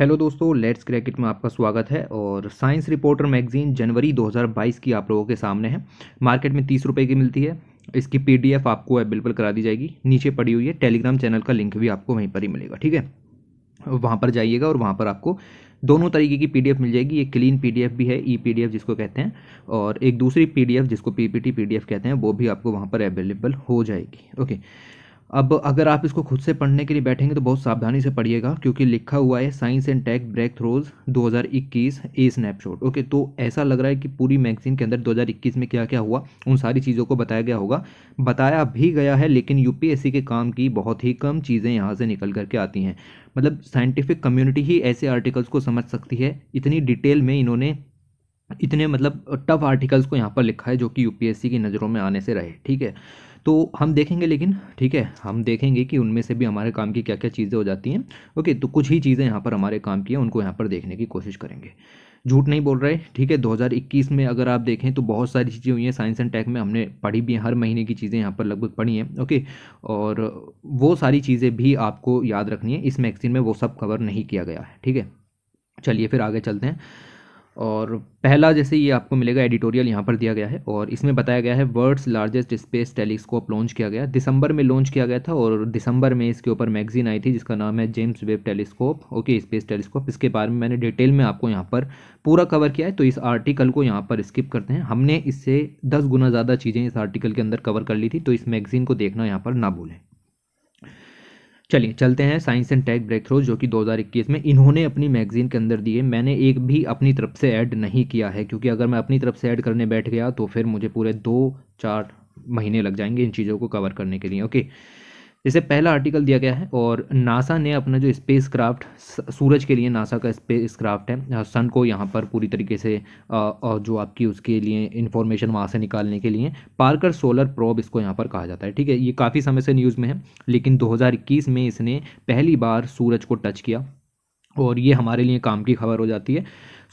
Hello दोस्तों let's cricket में आपका स्वागत है और साइंस रिपोर्टर मैगजीन जनवरी 2022 की आप लोगों के सामने है मार्केट में तीस रुपये की मिलती है इसकी पीडीएफ आपको अवेलेबल करा दी जाएगी नीचे पड़ी हुई है टेलीग्राम चैनल का लिंक भी आपको वहीं पर ही मिलेगा ठीक है वहाँ पर जाइएगा और वहाँ पर आपको दोनों तरीके की पीडीएफ मिल जाएगी एक क्लीन पीडीएफ भी है ई पीडीएफ जिसको कहते हैं और एक दूसरी पीडीएफ जिसको पीपीटी पीडीएफ कहते हैं वो भी आपको वहाँ पर अवेलेबल हो जाएगी ओके अब अगर आप इसको खुद से पढ़ने के लिए बैठेंगे तो बहुत सावधानी से पढ़िएगा क्योंकि लिखा हुआ है science and tech breakthroughs दो ए स्नैपशॉट ओके तो ऐसा लग रहा है कि पूरी मैगजीन के अंदर 2021 में क्या क्या हुआ उन सारी चीज़ों को बताया गया होगा बताया भी गया है लेकिन यू के काम की बहुत ही कम चीज़ें यहाँ से निकल करके आती हैं मतलब साइंटिफिक कम्युनिटी ही ऐसे आर्टिकल्स को समझ सकती है इतनी डिटेल में इन्होंने इतने मतलब टफ आर्टिकल्स को यहाँ पर लिखा है जो कि यूपीएससी की नज़रों में आने से रहे ठीक है तो हम देखेंगे लेकिन ठीक है हम देखेंगे कि उनमें से भी हमारे काम की क्या क्या चीज़ें हो जाती हैं ओके तो कुछ ही चीज़ें यहाँ पर हमारे काम की हैं उनको यहाँ पर देखने की कोशिश करेंगे झूठ नहीं बोल रहे ठीक है 2021 में अगर आप देखें तो बहुत सारी चीज़ें हुई हैं साइंस एंड टेक में हमने पढ़ी भी हैं हर महीने की चीज़ें यहाँ पर लगभग पढ़ी हैं ओके और वो सारी चीज़ें भी आपको याद रखनी है इस मैगजीन में वो सब कवर नहीं किया गया है ठीक है चलिए फिर आगे चलते हैं और पहला जैसे ये आपको मिलेगा एडिटोरियल यहाँ पर दिया गया है और इसमें बताया गया है world's largest space telescope launch किया गया दिसंबर में लॉन्च किया गया था और दिसंबर में इसके ऊपर मैगजीन आई थी जिसका नाम है James Webb telescope okay space telescope इसके बारे में मैंने डिटेल में आपको यहाँ पर पूरा कवर किया है तो इस आर्टिकल को यहाँ पर स्किप करते हैं हमने इससे दस गुना ज़्यादा चीज़ें इस आर्टिकल के अंदर कवर कर ली थी तो इस मैगजीन को देखना यहाँ पर ना भूलें चलिए चलते हैं science and tech breakthroughs जो कि 2021 में इन्होंने अपनी मैगजीन के अंदर दिए मैंने एक भी अपनी तरफ से ऐड नहीं किया है क्योंकि अगर मैं अपनी तरफ से ऐड करने बैठ गया तो फिर मुझे पूरे दो चार महीने लग जाएंगे इन चीज़ों को कवर करने के लिए ओके जैसे पहला आर्टिकल दिया गया है और नासा ने अपना जो स्पेस क्राफ्ट सूरज के लिए नासा का स्पेस क्राफ्ट है सन को यहाँ पर पूरी तरीके से और जो आपकी उसके लिए इन्फॉर्मेशन वहाँ से निकालने के लिए पार्कर सोलर प्रोब इसको यहाँ पर कहा जाता है ठीक है ये काफ़ी समय से न्यूज़ में है लेकिन दो में इसने पहली बार सूरज को टच किया और ये हमारे लिए काम की खबर हो जाती है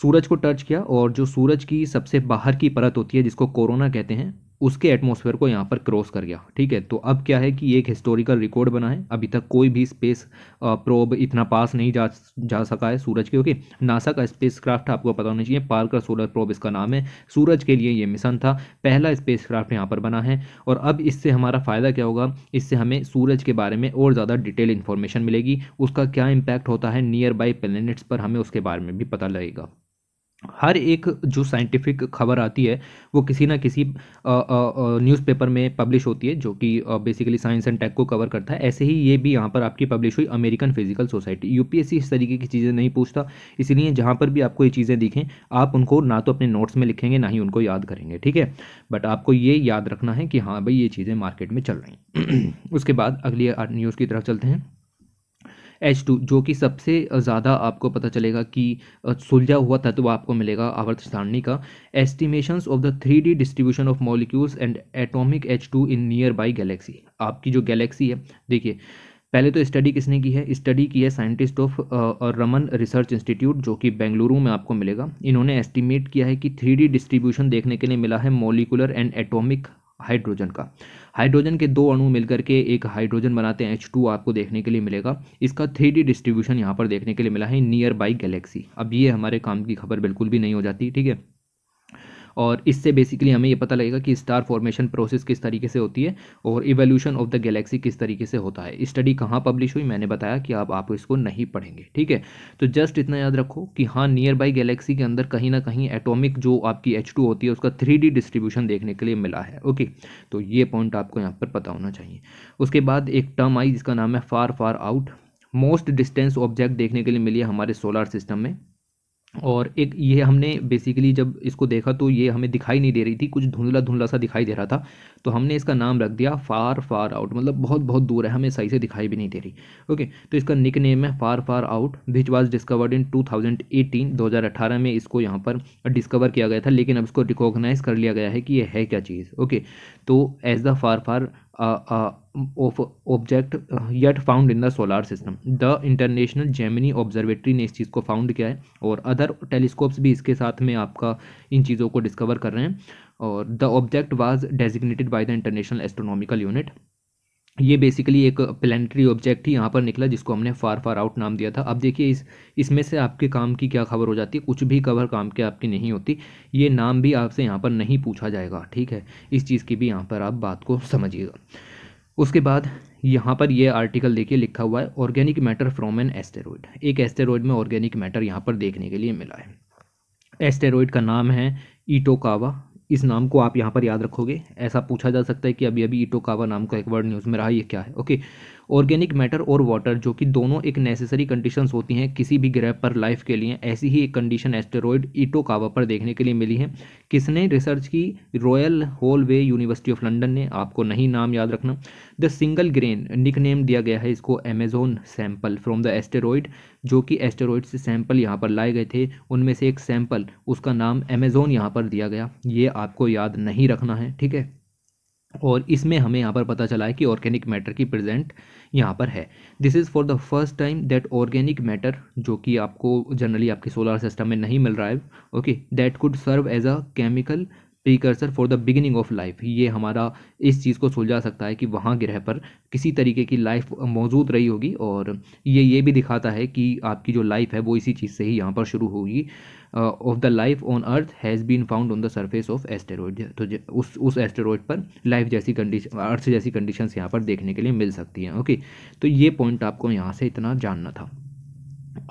सूरज को टच किया और जो सूरज की सबसे बाहर की परत होती है जिसको कोरोना कहते हैं उसके एटमॉस्फेयर को यहाँ पर क्रॉस कर गया ठीक है तो अब क्या है कि एक हिस्टोरिकल रिकॉर्ड बना है अभी तक कोई भी स्पेस प्रोब इतना पास नहीं जा जा सका है सूरज के ओके नासा का स्पेस क्राफ्ट आपको पता होना चाहिए पार्कर सोलर प्रोब इसका नाम है सूरज के लिए ये मिशन था पहला स्पेस क्राफ्ट यहाँ पर बना है और अब इससे हमारा फ़ायदा क्या होगा इससे हमें सूरज के बारे में और ज़्यादा डिटेल इन्फॉर्मेशन मिलेगी उसका क्या इम्पैक्ट होता है नियर बाई प्लैनेट्स पर हमें उसके बारे में भी पता लगेगा हर एक जो साइंटिफिक खबर आती है वो किसी ना किसी न्यूज़पेपर में पब्लिश होती है जो कि बेसिकली साइंस एंड टेक को कवर करता है ऐसे ही ये भी यहाँ पर आपकी पब्लिश हुई अमेरिकन फिजिकल सोसाइटी यूपीएससी इस तरीके की चीज़ें नहीं पूछता इसलिए जहाँ पर भी आपको ये चीज़ें दिखें आप उनको ना तो अपने नोट्स में लिखेंगे ना ही उनको याद करेंगे ठीक है बट आपको ये याद रखना है कि हाँ भाई ये चीज़ें मार्केट में चल रही हैं उसके बाद अगली न्यूज़ की तरफ चलते हैं एच टू जो कि सबसे ज़्यादा आपको पता चलेगा कि सुलझा हुआ तत्व आपको मिलेगा आवर्त सारणी का estimation of the three D distribution of molecules and atomic H two in nearby galaxy आपकी जो गैलेक्सी है देखिए पहले तो स्टडी किसने की है स्टडी की है scientist of Raman research institute जो कि बेंगलुरु में आपको मिलेगा इन्होंने एस्टिमेट किया है कि थ्री डिस्ट्रीब्यूशन देखने के लिए मिला है मोलिकुलर एंड एटोमिक हाइड्रोजन का हाइड्रोजन के दो अणु मिलकर के एक हाइड्रोजन बनाते हैं एच टू आपको देखने के लिए मिलेगा इसका थ्री डी डिस्ट्रीब्यूशन यहाँ पर देखने के लिए मिला है नियर बाई गैलेक्सी अब ये हमारे काम की खबर बिल्कुल भी नहीं हो जाती ठीक है और इससे बेसिकली हमें ये पता लगेगा कि स्टार फॉर्मेशन प्रोसेस किस तरीके से होती है और इवोल्यूशन ऑफ द गैलेक्सी किस तरीके से होता है स्टडी कहाँ पब्लिश हुई मैंने बताया कि आप आप इसको नहीं पढ़ेंगे ठीक है तो जस्ट इतना याद रखो कि हाँ नियर बाई गैलेक्सी के अंदर कहीं ना कहीं एटोमिक जो आपकी एच होती है उसका थ्री डिस्ट्रीब्यूशन देखने के लिए मिला है ओके तो ये पॉइंट आपको यहाँ पर पता होना चाहिए उसके बाद एक टर्म आई जिसका नाम है far far out most distance object देखने के लिए मिली है हमारे सोलर सिस्टम में और एक ये हमने बेसिकली जब इसको देखा तो ये हमें दिखाई नहीं दे रही थी कुछ धुंधला धुंधला सा दिखाई दे रहा था तो हमने इसका नाम रख दिया फार फार आउट मतलब बहुत बहुत दूर है हमें सही से दिखाई भी नहीं दे रही ओके तो इसका निक नेम है far far out which was discovered in 2018 2018 में इसको यहाँ पर डिस्कवर किया गया था लेकिन अब इसको रिकोगनाइज़ कर लिया गया है कि यह है क्या चीज़ ओके तो as the far far uh, yet found in the solar system the international Gemini observatory ने इस चीज़ को फाउंड किया है और अदर टेलीस्कोप्स भी इसके साथ में आपका इन चीज़ों को डिस्कवर कर रहे हैं और the object was designated by the international astronomical unit ये बेसिकली एक प्लानटरी ऑब्जेक्ट ही यहाँ पर निकला जिसको हमने फार फार आउट नाम दिया था अब देखिए इस इसमें से आपके काम की क्या खबर हो जाती है कुछ भी खबर काम की आपकी नहीं होती ये नाम भी आपसे यहाँ पर नहीं पूछा जाएगा ठीक है इस चीज़ की भी यहाँ पर आप बात को समझिएगा उसके बाद यहाँ पर ये आर्टिकल देखिए लिखा हुआ है organic matter from an asteroid एक एस्टेरॉयड में ऑर्गेनिक मैटर यहाँ पर देखने के लिए मिला है एस्टेरॉयड का नाम है ईटोकावा इस नाम को आप यहाँ पर याद रखोगे ऐसा पूछा जा सकता है कि अभी अभी कावा नाम का एक वर्ड न्यूज़ में रहा ये क्या है ओके ऑर्गेनिक मैटर और वाटर जो कि दोनों एक नेसेसरी कंडीशंस होती हैं किसी भी ग्रह पर लाइफ के लिए ऐसी ही एक कंडीशन एस्टेरॉयड ईटोकावा पर देखने के लिए मिली है किसने रिसर्च की royal way university of London ने आपको नहीं नाम याद रखना the single grain nickname दिया गया है इसको Amazon sample from the asteroid जो कि एस्टेरॉयड से सैम्पल यहाँ पर लाए गए थे उनमें से एक सैम्पल उसका नाम अमेजोन यहाँ पर दिया गया ये आपको याद नहीं रखना है ठीक है और इसमें हमें यहाँ पर पता चला है कि ऑर्गेनिक मैटर की प्रेजेंट यहाँ पर है this is for the first time that organic matter जो कि आपको जनरली आपके सोलर सिस्टम में नहीं मिल रहा है okay that could serve as a chemical precursor for the beginning of life ये हमारा इस चीज़ को सुलझा सकता है कि वहाँ ग्रह पर किसी तरीके की लाइफ मौजूद रही होगी और ये ये भी दिखाता है कि आपकी जो लाइफ है वो इसी चीज़ से ही यहाँ पर शुरू होगी of the life on earth has been found on the surface of asteroid तो उस उस एस्टेरॉयड पर लाइफ जैसी कंडीशन अर्थ जैसी कंडीशन यहाँ पर देखने के लिए मिल सकती हैं ओके तो ये पॉइंट आपको यहाँ से इतना जानना था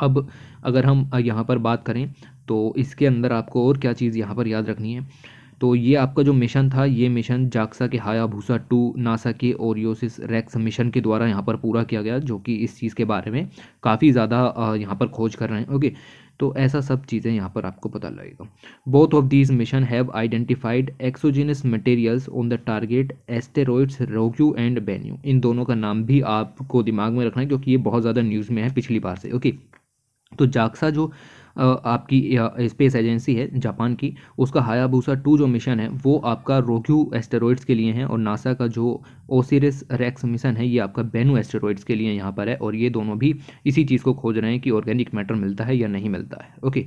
अब अगर हम यहाँ पर बात करें तो इसके अंदर आपको और क्या चीज़ यहाँ पर याद रखनी है तो ये आपका जो मिशन था ये मिशन जाक्सा के हायाभूसा टू नासा के ओरियोसिस रेक्स मिशन के द्वारा यहाँ पर पूरा किया गया जो कि इस चीज़ के बारे में काफ़ी ज़्यादा यहाँ पर खोज कर रहे हैं ओके तो ऐसा सब चीज़ें यहाँ पर आपको पता लगेगा both of these mission have identified exogenous materials on the target asteroids Ryugu and Bennu इन दोनों का नाम भी आपको दिमाग में रखना है क्योंकि ये बहुत ज़्यादा न्यूज़ में है पिछली बार से ओके तो जाक्सा जो आपकी स्पेस एजेंसी है जापान की उसका हायाबूसा टू जो मिशन है वो आपका रोग्यू एस्टेरॉइड्स के लिए है और नासा का जो ओसिरिस रेक्स मिशन है ये आपका बेनू एस्टेरॉइड्स के लिए यहाँ पर है और ये दोनों भी इसी चीज़ को खोज रहे हैं कि ऑर्गेनिक मैटर मिलता है या नहीं मिलता है ओके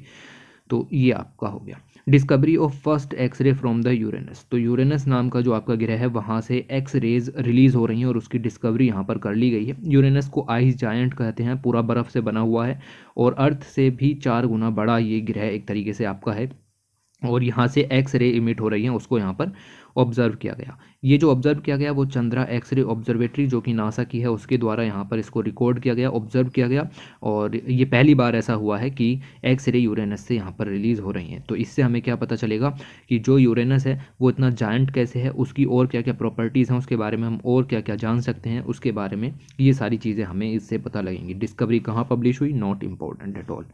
तो ये आपका हो गया discovery of first X ray from the Uranus तो यूरेनस नाम का जो आपका ग्रह है वहाँ से एक्स रेज रिलीज हो रही हैं और उसकी डिस्कवरी यहाँ पर कर ली गई है यूरेनस को आइस जायंट कहते हैं पूरा बर्फ़ से बना हुआ है और अर्थ से भी चार गुना बड़ा ये ग्रह एक तरीके से आपका है और यहाँ से एक्स रे इमिट हो रही हैं उसको यहाँ पर ऑब्जर्व किया गया ये जो ऑब्जर्व किया गया वो चंद्रा एक्सरे ऑब्जर्वेटरी जो कि नासा की है उसके द्वारा यहाँ पर इसको रिकॉर्ड किया गया ऑब्जर्व किया गया और ये पहली बार ऐसा हुआ है कि एक्सरे यूरेनस से यहाँ पर रिलीज़ हो रही हैं तो इससे हमें क्या पता चलेगा कि जो यूरेनस है वो इतना जायंट कैसे है उसकी और क्या क्या प्रॉपर्टीज़ हैं उसके बारे में हम और क्या क्या जान सकते हैं उसके बारे में ये सारी चीज़ें हमें इससे पता लगेंगी डिस्कवरी कहाँ पब्लिश हुई not important at all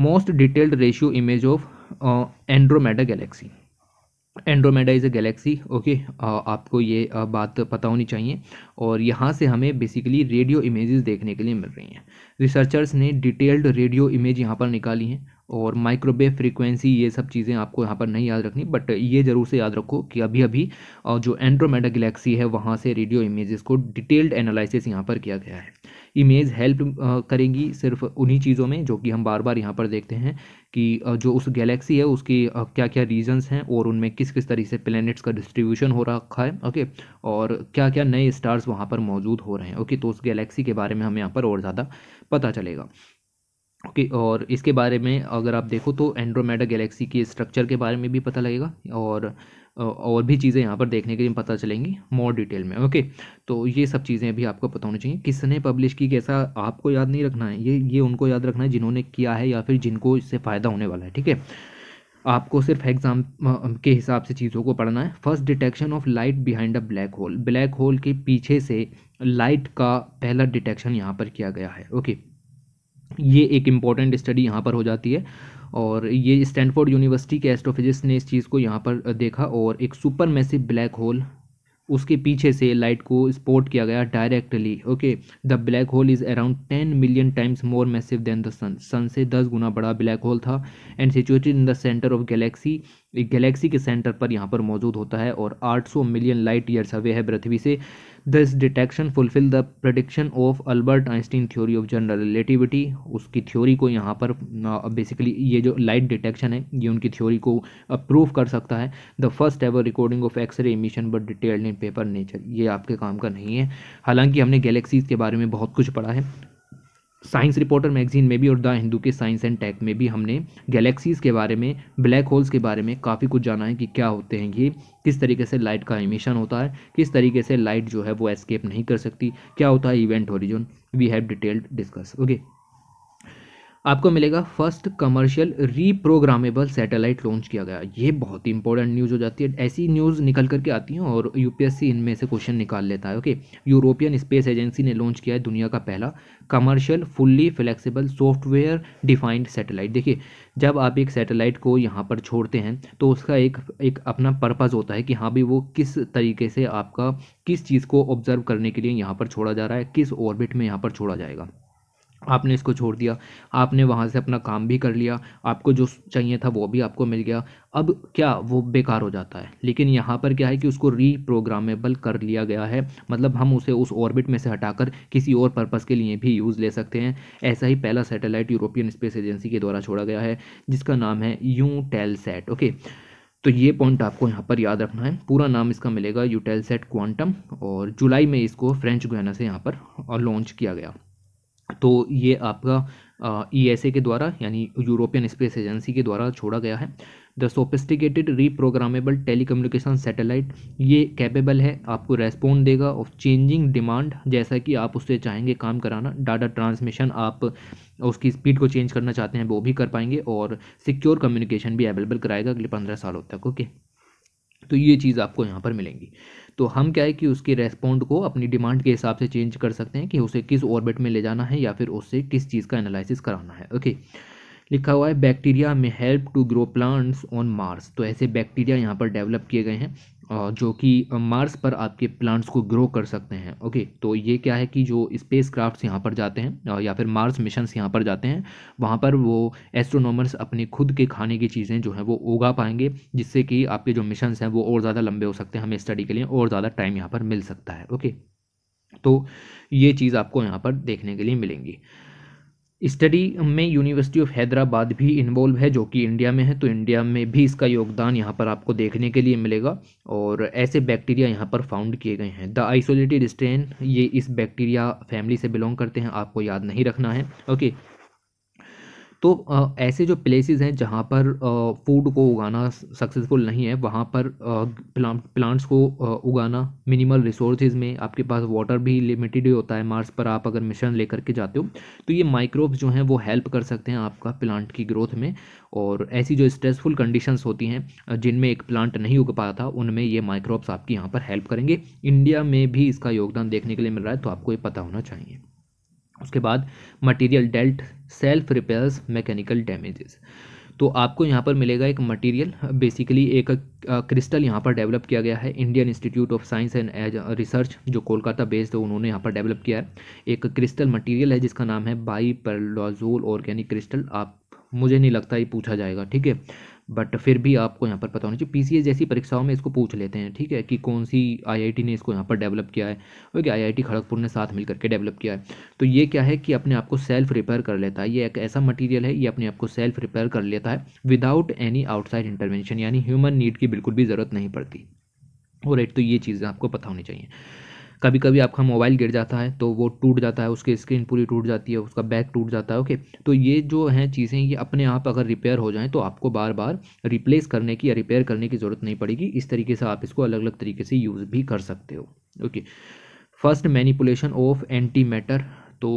most detailed radio image of Andromeda galaxy Andromeda is a galaxy okay आपको ये बात पता होनी चाहिए और यहाँ से हमें बेसिकली रेडियो इमेजेस देखने के लिए मिल रही हैं रिसर्चर्स ने डिटेल्ड रेडियो इमेज यहाँ पर निकाली हैं और माइक्रोवेव फ्रीक्वेंसी ये सब चीज़ें आपको यहाँ पर नहीं याद रखनी बट ये ज़रूर से याद रखो कि अभी अभी जो एंड्रोमेडा गैलेक्सी है वहाँ से रेडियो इमेजेस को डिटेल्ड एनालिसिस यहाँ पर किया गया है इमेज हेल्प करेंगी सिर्फ उन्हीं चीज़ों में जो कि हम बार बार यहाँ पर देखते हैं कि जो उस गैलेक्सी है उसकी क्या क्या रीजन्स हैं और उनमें किस किस तरीके से प्लैनेट्स का डिस्ट्रीब्यूशन हो रखा है ओके और क्या क्या नए स्टार्स वहाँ पर मौजूद हो रहे हैं ओके तो उस गैलेक्सी के बारे में हमें यहाँ पर और ज़्यादा पता चलेगा ओके okay, और इसके बारे में अगर आप देखो तो एंड्रोमेडा गैलेक्सी के स्ट्रक्चर के बारे में भी पता लगेगा और और भी चीज़ें यहाँ पर देखने के लिए पता चलेंगी मोर डिटेल में ओके तो ये सब चीज़ें अभी आपको पता होनी चाहिए किसने पब्लिश की कैसा आपको याद नहीं रखना है ये ये उनको याद रखना है जिन्होंने किया है या फिर जिनको इससे फ़ायदा होने वाला है ठीक है आपको सिर्फ एग्ज़ाम के हिसाब से चीज़ों को पढ़ना है first detection of light behind a black hole black hole के पीछे से लाइट का पहला डिटेक्शन यहाँ पर किया गया है ओके ये एक इम्पॉर्टेंट स्टडी यहाँ पर हो जाती है और ये स्टैनफोर्ड यूनिवर्सिटी के एस्ट्रोफिजिस्ट ने इस चीज़ को यहाँ पर देखा और एक सुपर मैसिव ब्लैक होल उसके पीछे से लाइट को स्पोर्ट किया गया directly okay the black hole is around ten million times more massive than the sun sun से दस गुना बड़ा ब्लैक होल था and situated in the centre of galaxy एक गैलेक्सी के सेंटर पर यहाँ पर मौजूद होता है और 800 मिलियन लाइट ईयर्स अवे है पृथ्वी से this detection fulfil the prediction of Albert Einstein theory of general relativity उसकी थ्योरी को यहाँ पर बेसिकली ये जो लाइट डिटेक्शन है ये उनकी थ्योरी को प्रूव कर सकता है the first ever recording of X ray emission but detailed in paper Nature ये आपके काम का नहीं है हालांकि हमने गैलेक्सीज के बारे में बहुत कुछ पढ़ा है साइंस रिपोर्टर मैगजीन में भी और द हिंदू के साइंस एंड टेक में भी हमने गैलेक्सीज़ के बारे में ब्लैक होल्स के बारे में काफ़ी कुछ जाना है कि क्या होते हैं ये किस तरीके से लाइट का एमिशन होता है किस तरीके से लाइट जो है वो एस्केप नहीं कर सकती क्या होता है event origin we have detailed discuss okay आपको मिलेगा first commercial reprogrammable satellite launch किया गया ये बहुत ही इंपॉर्टेंट न्यूज़ हो जाती है ऐसी न्यूज़ निकल करके आती हैं और यूपीएससी इनमें से क्वेश्चन निकाल लेता है ओके यूरोपियन स्पेस एजेंसी ने लॉन्च किया है दुनिया का पहला commercial fully flexible software defined satellite देखिए जब आप एक सैटेलाइट को यहाँ पर छोड़ते हैं तो उसका एक एक अपना पर्पज़ होता है कि हाँ भी वो किस तरीके से आपका किस चीज़ को ऑब्जर्व करने के लिए यहाँ पर छोड़ा जा रहा है किस ऑर्बिट में यहाँ पर छोड़ा जाएगा आपने इसको छोड़ दिया आपने वहाँ से अपना काम भी कर लिया आपको जो चाहिए था वो भी आपको मिल गया अब क्या वो बेकार हो जाता है लेकिन यहाँ पर क्या है कि उसको रीप्रोग्रामेबल कर लिया गया है मतलब हम उसे उस ऑर्बिट में से हटाकर किसी और पर्पज़ के लिए भी यूज़ ले सकते हैं ऐसा ही पहला सैटेलाइट यूरोपियन स्पेस एजेंसी के द्वारा छोड़ा गया है जिसका नाम है यू टेल सेट ओके तो ये पॉइंट आपको यहाँ पर याद रखना है पूरा नाम इसका मिलेगा यूटेल सेट क्वांटम और जुलाई में इसको फ्रेंच गुयाना से यहाँ पर लॉन्च किया गया तो ये आपका ई एस ए के द्वारा यानी यूरोपियन स्पेस एजेंसी के द्वारा छोड़ा गया है the sophisticated reprogrammable telecommunication satellite ये कैपेबल है आपको रेस्पॉन्ड देगा ऑफ चेंजिंग डिमांड जैसा कि आप उससे चाहेंगे काम कराना डाटा ट्रांसमिशन आप उसकी स्पीड को चेंज करना चाहते हैं वो भी कर पाएंगे और सिक्योर कम्युनिकेशन भी अवेलेबल कराएगा अगले पंद्रह सालों तक ओके तो ये चीज़ आपको यहाँ पर मिलेंगी तो हम क्या है कि उसके रेस्पॉन्ड को अपनी डिमांड के हिसाब से चेंज कर सकते हैं कि उसे किस ऑर्बिट में ले जाना है या फिर उससे किस चीज़ का एनालिसिस कराना है ओके लिखा हुआ है बैक्टीरिया में help to grow plants on Mars तो ऐसे बैक्टीरिया यहाँ पर डेवलप किए गए हैं जो कि मार्स पर आपके प्लांट्स को ग्रो कर सकते हैं ओके तो ये क्या है कि जो स्पेस क्राफ्ट यहाँ पर जाते हैं या फिर मार्स मिशंस यहाँ पर जाते हैं वहाँ पर वो एस्ट्रोनॉमर्स अपने खुद के खाने की चीज़ें जो हैं वो उगा पाएंगे जिससे कि आपके जो मिशंस हैं वो और ज़्यादा लंबे हो सकते हैं हमें स्टडी के लिए और ज़्यादा टाइम यहाँ पर मिल सकता है ओके तो ये चीज़ आपको यहाँ पर देखने के लिए मिलेंगी स्टडी में यूनिवर्सिटी ऑफ हैदराबाद भी इन्वॉल्व है जो कि इंडिया में है तो इंडिया में भी इसका योगदान यहाँ पर आपको देखने के लिए मिलेगा और ऐसे बैक्टीरिया यहाँ पर फाउंड किए गए हैं द आइसोलेटेड स्ट्रेन ये इस बैक्टीरिया फैमिली से बिलोंग करते हैं आपको याद नहीं रखना है ओके तो ऐसे जो प्लेसेस हैं जहाँ पर फूड को उगाना सक्सेसफुल नहीं है वहाँ पर प्लांट्स को उगाना मिनिमल रिसोर्सेज में आपके पास वाटर भी लिमिटेड ही होता है मार्स पर आप अगर मिशन लेकर के जाते हो तो ये माइक्रोब्स जो हैं वो हेल्प कर सकते हैं आपका प्लांट की ग्रोथ में और ऐसी जो स्ट्रेसफुल कंडीशंस होती हैं जिनमें एक प्लांट नहीं उग पाता उनमें ये माइक्रोब्स आपकी यहाँ पर हेल्प करेंगे इंडिया में भी इसका योगदान देखने के लिए मिल रहा है तो आपको ये पता होना चाहिए उसके बाद मटेरियल डेल्ट सेल्फ रिपेयर्स मैकेनिकल डैमेजेस तो आपको यहाँ पर मिलेगा एक मटेरियल बेसिकली एक क्रिस्टल यहाँ पर डेवलप किया गया है Indian institute of science and as research जो कोलकाता बेस्ड है उन्होंने यहाँ पर डेवलप किया है एक क्रिस्टल मटेरियल है जिसका नाम है बाई परलोजोल ऑर्गेनिक क्रिस्टल आप मुझे नहीं लगता ये पूछा जाएगा ठीक है बट फिर भी आपको यहाँ पर पता होना चाहिए पी जैसी परीक्षाओं में इसको पूछ लेते हैं ठीक है कि कौन सी आईआईटी ने इसको यहाँ पर डेवलप किया है ओके आई खड़गपुर ने साथ मिल करके डेवलप किया है तो ये क्या है कि अपने आप को सेल्फ रिपेयर कर लेता है ये एक ऐसा मटीरियल है ये अपने आप को सेल्फ रिपेयर कर लेता है विदाउट एनी आउटसाइड इंटरवेंशन यानी ह्यूमन नीड की बिल्कुल भी ज़रूरत नहीं पड़ती और तो ये चीज़ें आपको पता होनी चाहिए कभी कभी आपका मोबाइल गिर जाता है तो वो टूट जाता है उसकी स्क्रीन पूरी टूट जाती है उसका बैक टूट जाता है ओके तो ये जो हैं चीज़ें ये अपने आप अगर रिपेयर हो जाएँ तो आपको बार बार रिप्लेस करने की या रिपेयर करने की ज़रूरत नहीं पड़ेगी इस तरीके से आप इसको अलग अलग तरीके से यूज़ भी कर सकते हो okay first manipulation of anti matter तो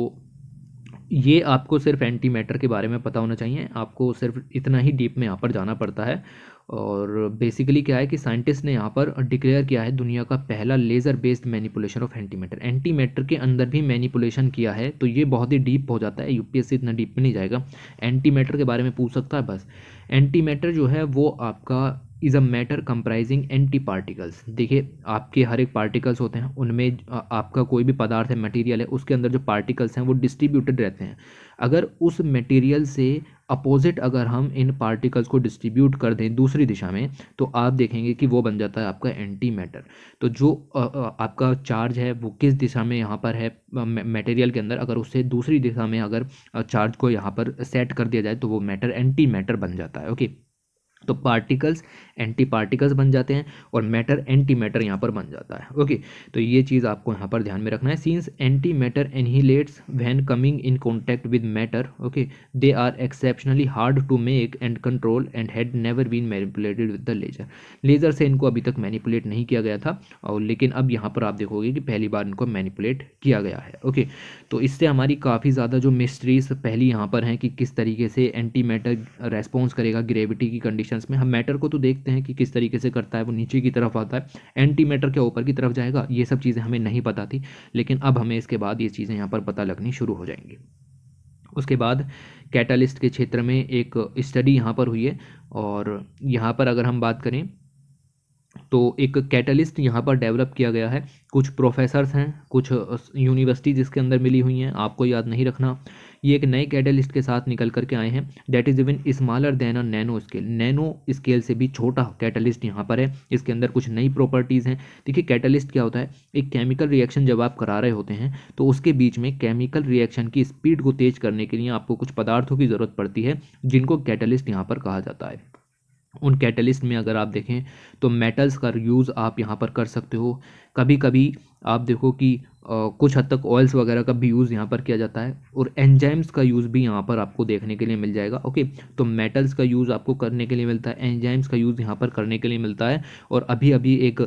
ये आपको सिर्फ एंटी मैटर के बारे में पता होना चाहिए आपको सिर्फ इतना ही डीप में यहाँ पर जाना पड़ता है और बेसिकली क्या है कि साइंटिस्ट ने यहाँ पर डिक्लेयर किया है दुनिया का पहला laser based manipulation of antimatter antimatter के अंदर भी मैनिपुलेशन किया है तो ये बहुत ही डीप हो जाता है यूपीएससी इतना डीप में नहीं जाएगा एंटीमेटर के बारे में पूछ सकता है बस एंटीमेटर जो है वो आपका is a matter comprising anti particles देखिए आपके हर एक पार्टिकल्स होते हैं उनमें आपका कोई भी पदार्थ है मटेरियल है उसके अंदर जो पार्टिकल्स हैं वो डिस्ट्रीब्यूटेड रहते हैं अगर उस मटेरियल से अपोजिट अगर हम इन पार्टिकल्स को डिस्ट्रीब्यूट कर दें दूसरी दिशा में तो आप देखेंगे कि वो बन जाता है आपका एंटी मैटर तो जो आपका चार्ज है वो किस दिशा में यहाँ पर है मटेरियल के अंदर अगर उससे दूसरी दिशा में अगर चार्ज को यहाँ पर सेट कर दिया जाए तो वो मैटर एंटी मैटर बन जाता है ओके तो पार्टिकल्स एंटी पार्टिकल्स बन जाते हैं और मैटर एंटी मैटर यहाँ पर बन जाता है ओके तो ये चीज़ आपको यहाँ पर ध्यान में रखना है since anti matter annihilates when coming in contact with matter okay they are exceptionally hard to make and control and had never been manipulated with the laser laser से इनको अभी तक मैनिपुलेट नहीं किया गया था और लेकिन अब यहाँ पर आप देखोगे कि पहली बार इनको मैनिपुलेट किया गया है ओके तो इससे हमारी काफ़ी ज़्यादा जो मिस्ट्रीज पहली यहाँ पर हैं कि किस तरीके से एंटी मैटर रेस्पॉन्स करेगा ग्रेविटी की कंडीशन सेक्शंस में हम मैटर को तो देखते हैं कि किस तरीके से करता है वो नीचे की तरफ आता है एंटी मैटर क्या ऊपर की तरफ जाएगा ये सब चीज़ें हमें नहीं पता थी लेकिन अब हमें इसके बाद ये चीज़ें यहाँ पर पता लगनी शुरू हो जाएंगी उसके बाद कैटालिस्ट के क्षेत्र में एक स्टडी यहाँ पर हुई है और यहाँ पर अगर हम बात करें तो एक कैटलिस्ट यहाँ पर डेवलप किया गया है कुछ प्रोफेसर्स हैं कुछ यूनिवर्सिटी जिसके अंदर मिली हुई हैं आपको याद नहीं रखना ये एक नए कैटलिस्ट के साथ निकल करके आए हैं that is even smaller than और नैनो स्केल नैनो स्केल से भी छोटा कैटलिस्ट यहाँ पर है इसके अंदर कुछ नई प्रॉपर्टीज़ हैं देखिए कैटलिस्ट क्या होता है एक केमिकल रिएक्शन जब आप करा रहे होते हैं तो उसके बीच में केमिकल रिएक्शन की स्पीड को तेज करने के लिए आपको कुछ पदार्थों की ज़रूरत पड़ती है जिनको कैटलिस्ट यहाँ पर कहा जाता है उन कैटलिस्ट में अगर आप देखें तो मेटल्स का यूज़ आप यहाँ पर कर सकते हो कभी कभी आप देखो कि कुछ हद तक ऑयल्स वगैरह का भी यूज़ यहाँ पर किया जाता है और एंजाइम्स का यूज़ भी यहाँ पर आपको देखने के लिए मिल जाएगा ओके तो मेटल्स का यूज़ आपको करने के लिए मिलता है एंजाइम्स का यूज़ यहाँ पर करने के लिए मिलता है और अभी अभी एक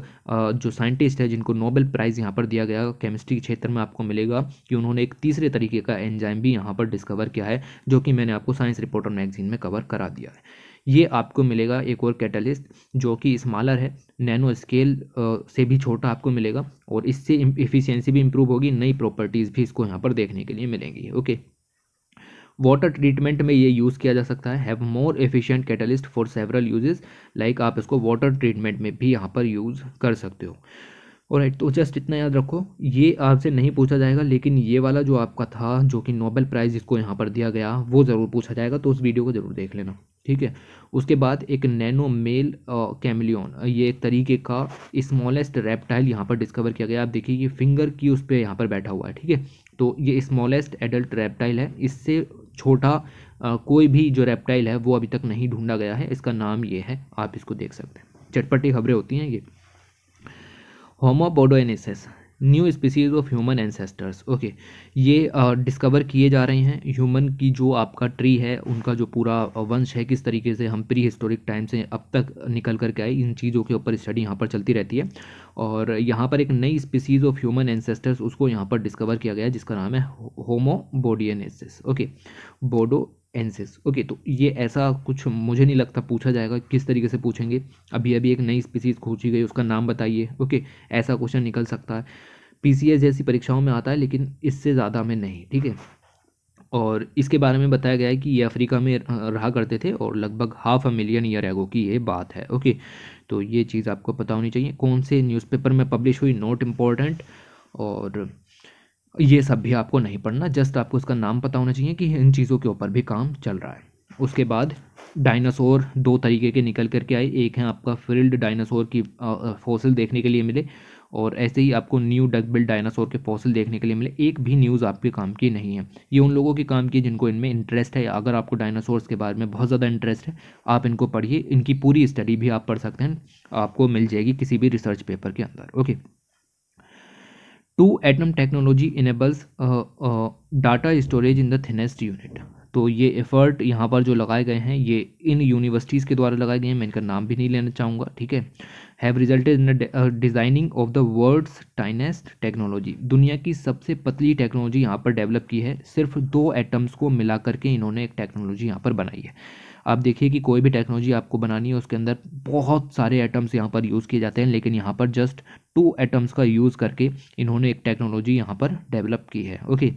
जो साइंटिस्ट है जिनको नोबेल प्राइज़ यहाँ पर दिया गया केमिस्ट्री क्षेत्र में आपको मिलेगा कि उन्होंने एक तीसरे तरीके का एंजाइम भी यहाँ पर डिस्कवर किया है जो कि मैंने आपको साइंस रिपोर्टर मैगजीन में कवर करा दिया है ये आपको मिलेगा एक और कैटलिस्ट जो कि स्मॉलर है नैनो स्केल से भी छोटा आपको मिलेगा और इससे एफिशिएंसी भी इम्प्रूव होगी नई प्रॉपर्टीज़ भी इसको यहाँ पर देखने के लिए मिलेंगी ओके वाटर ट्रीटमेंट में ये यूज़ किया जा सकता है have more efficient catalyst for several uses like आप इसको वाटर ट्रीटमेंट में भी यहाँ पर यूज़ कर सकते हो और तो जस्ट इतना याद रखो ये आपसे नहीं पूछा जाएगा लेकिन ये वाला जो आपका था जो कि नोबेल प्राइज़ इसको यहाँ पर दिया गया वो ज़रूर पूछा जाएगा तो उस वीडियो को ज़रूर देख लेना ठीक है उसके बाद एक नैनो मेल कैमलियन ये एक तरीके का स्मॉलेस्ट रेप्टाइल यहाँ पर डिस्कवर किया गया आप देखिए ये फिंगर की उस पर यहाँ पर बैठा हुआ है ठीक है तो ये स्मॉलेस्ट एडल्ट रेप्टाइल है इससे छोटा आ, कोई भी जो रेप्टाइल है वो अभी तक नहीं ढूंढा गया है इसका नाम ये है आप इसको देख सकते हैं चटपटी खबरें होती हैं ये Homo bodoensis new species of human ancestors okay ये डिस्कवर uh, किए जा रहे हैं ह्यूमन की जो आपका ट्री है उनका जो पूरा वंश है किस तरीके से हम प्री हिस्टोरिक टाइम से अब तक निकल करके आए इन चीज़ों के ऊपर स्टडी यहाँ पर चलती रहती है और यहाँ पर एक नई स्पीसीज ऑफ ह्यूमन एनसेस्टर्स उसको यहाँ पर डिस्कवर किया गया जिसका नाम है Homo bodoensis okay bodoensis okay तो ये ऐसा कुछ मुझे नहीं लगता पूछा जाएगा किस तरीके से पूछेंगे अभी अभी एक नई स्पीसीज खोजी गई उसका नाम बताइए ओके ऐसा क्वेश्चन निकल सकता है पीसीएस जैसी परीक्षाओं में आता है लेकिन इससे ज़्यादा में नहीं ठीक है और इसके बारे में बताया गया है कि ये अफ्रीका में रहा करते थे और लगभग half a million year ago की ये बात है ओके तो ये चीज़ आपको पता होनी चाहिए कौन से न्यूज़पेपर में पब्लिश हुई नॉट इम्पॉर्टेंट और ये सब भी आपको नहीं पढ़ना जस्ट आपको उसका नाम पता होना चाहिए कि इन चीज़ों के ऊपर भी काम चल रहा है उसके बाद डायनासोर दो तरीके के निकल करके आए एक हैं आपका फिल्ड डायनासोर की फॉसिल देखने के लिए मिले और ऐसे ही आपको न्यू बिल्ड डायनासोर के फॉसिल देखने के लिए मिले एक भी न्यूज़ आपके काम की नहीं है ये उन लोगों के काम की जिनको इनमें इंटरेस्ट है अगर आपको डायनासोर्स के बारे में बहुत ज़्यादा इंटरेस्ट है आप इनको पढ़िए इनकी पूरी स्टडी भी आप पढ़ सकते हैं आपको मिल जाएगी किसी भी रिसर्च पेपर के अंदर okay two atom technology enables data storage in the thinnest unit तो ये एफर्ट यहाँ पर जो लगाए गए हैं ये इन यूनिवर्सिटीज़ के द्वारा लगाए गए हैं मैं इनका नाम भी नहीं लेना चाहूँगा ठीक है have resulted in designing of the world's tiniest technology दुनिया की सबसे पतली टेक्नोलॉजी यहाँ पर डेवलप की है सिर्फ दो एटम्स को मिला करके इन्होंने एक टेक्नोलॉजी यहाँ पर बनाई है आप देखिए कि कोई भी टेक्नोलॉजी आपको बनानी है उसके अंदर बहुत सारे एटम्स यहाँ पर यूज़ किए जाते हैं लेकिन यहाँ पर जस्ट टू एटम्स का यूज़ करके इन्होंने एक टेक्नोलॉजी यहाँ पर डेवलप की है ओके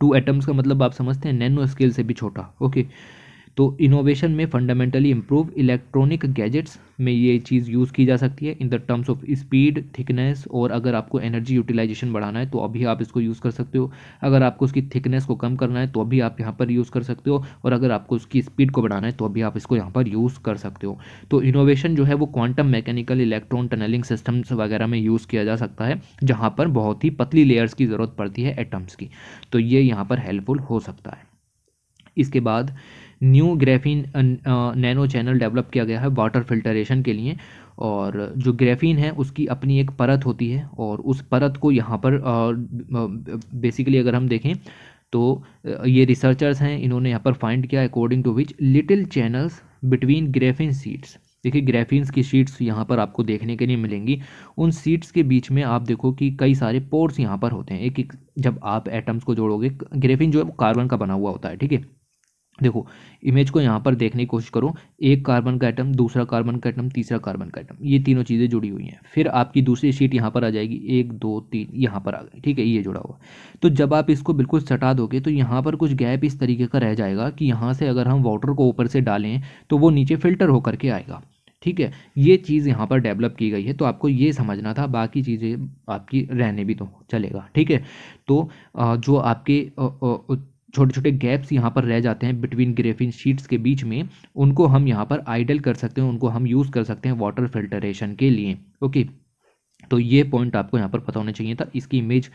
टू एटम्स का मतलब आप समझते हैं नैनो स्केल से भी छोटा ओके तो इनोवेशन में फंडामेंटली इम्प्रूव इलेक्ट्रॉनिक गैजेट्स में ये चीज़ यूज़ की जा सकती है in the terms of speed thickness और अगर आपको एनर्जी यूटिलाइजेशन बढ़ाना है तो अभी आप इसको यूज़ कर सकते हो अगर आपको उसकी थिकनेस को कम करना है तो अभी आप यहाँ पर यूज़ कर सकते हो और अगर आपको उसकी स्पीड को बढ़ाना है तो अभी आप इसको यहाँ पर यूज़ कर सकते हो तो इनोवेशन जो है वो quantum mechanical electron tunnelling systems वगैरह में यूज़ किया जा सकता है जहाँ पर बहुत ही पतली लेयर्स की ज़रूरत पड़ती है एटम्स की तो ये यहाँ पर हेल्पफुल हो सकता है इसके बाद new graphene nano channel develop किया गया है वाटर फिल्टरेशन के लिए और जो ग्रेफिन है उसकी अपनी एक परत होती है और उस परत को यहाँ पर बेसिकली uh, uh, अगर हम देखें तो uh, ये रिसर्चर्स हैं इन्होंने यहाँ पर फाइंड किया according to which little channels between graphene sheets देखिए ग्रेफिन्स की शीट्स यहाँ पर आपको देखने के लिए मिलेंगी उन सीट्स के बीच में आप देखो कि कई सारे पोर्ट्स यहाँ पर होते हैं एक एक जब आप एटम्स को जोड़ोगे ग्रेफिन जो है वो कार्बन का बना हुआ होता है ठीक है देखो इमेज को यहाँ पर देखने की कोशिश करो एक कार्बन का आइटम दूसरा कार्बन का आइटम तीसरा कार्बन का आइटम ये तीनों चीज़ें जुड़ी हुई हैं फिर आपकी दूसरी शीट यहाँ पर आ जाएगी एक दो तीन यहाँ पर आ गई ठीक है ये जुड़ा हुआ तो जब आप इसको बिल्कुल सटा दोगे तो यहाँ पर कुछ गैप इस तरीके का रह जाएगा कि यहाँ से अगर हम वाटर को ऊपर से डालें तो वो नीचे फिल्टर होकर के आएगा ठीक है ये चीज़ यहाँ पर डेवलप की गई है तो आपको ये समझना था बाकी चीज़ें आपकी रहने भी तो चलेगा ठीक है तो जो आपके छोटे छोटे गैप्स यहाँ पर रह जाते हैं बिटवीन ग्रेफिन शीट्स के बीच में उनको हम यहाँ पर आइडल कर सकते हैं उनको हम यूज़ कर सकते हैं वाटर फिल्टरेशन के लिए ओके तो ये पॉइंट आपको यहाँ पर पता होना चाहिए था इसकी इमेज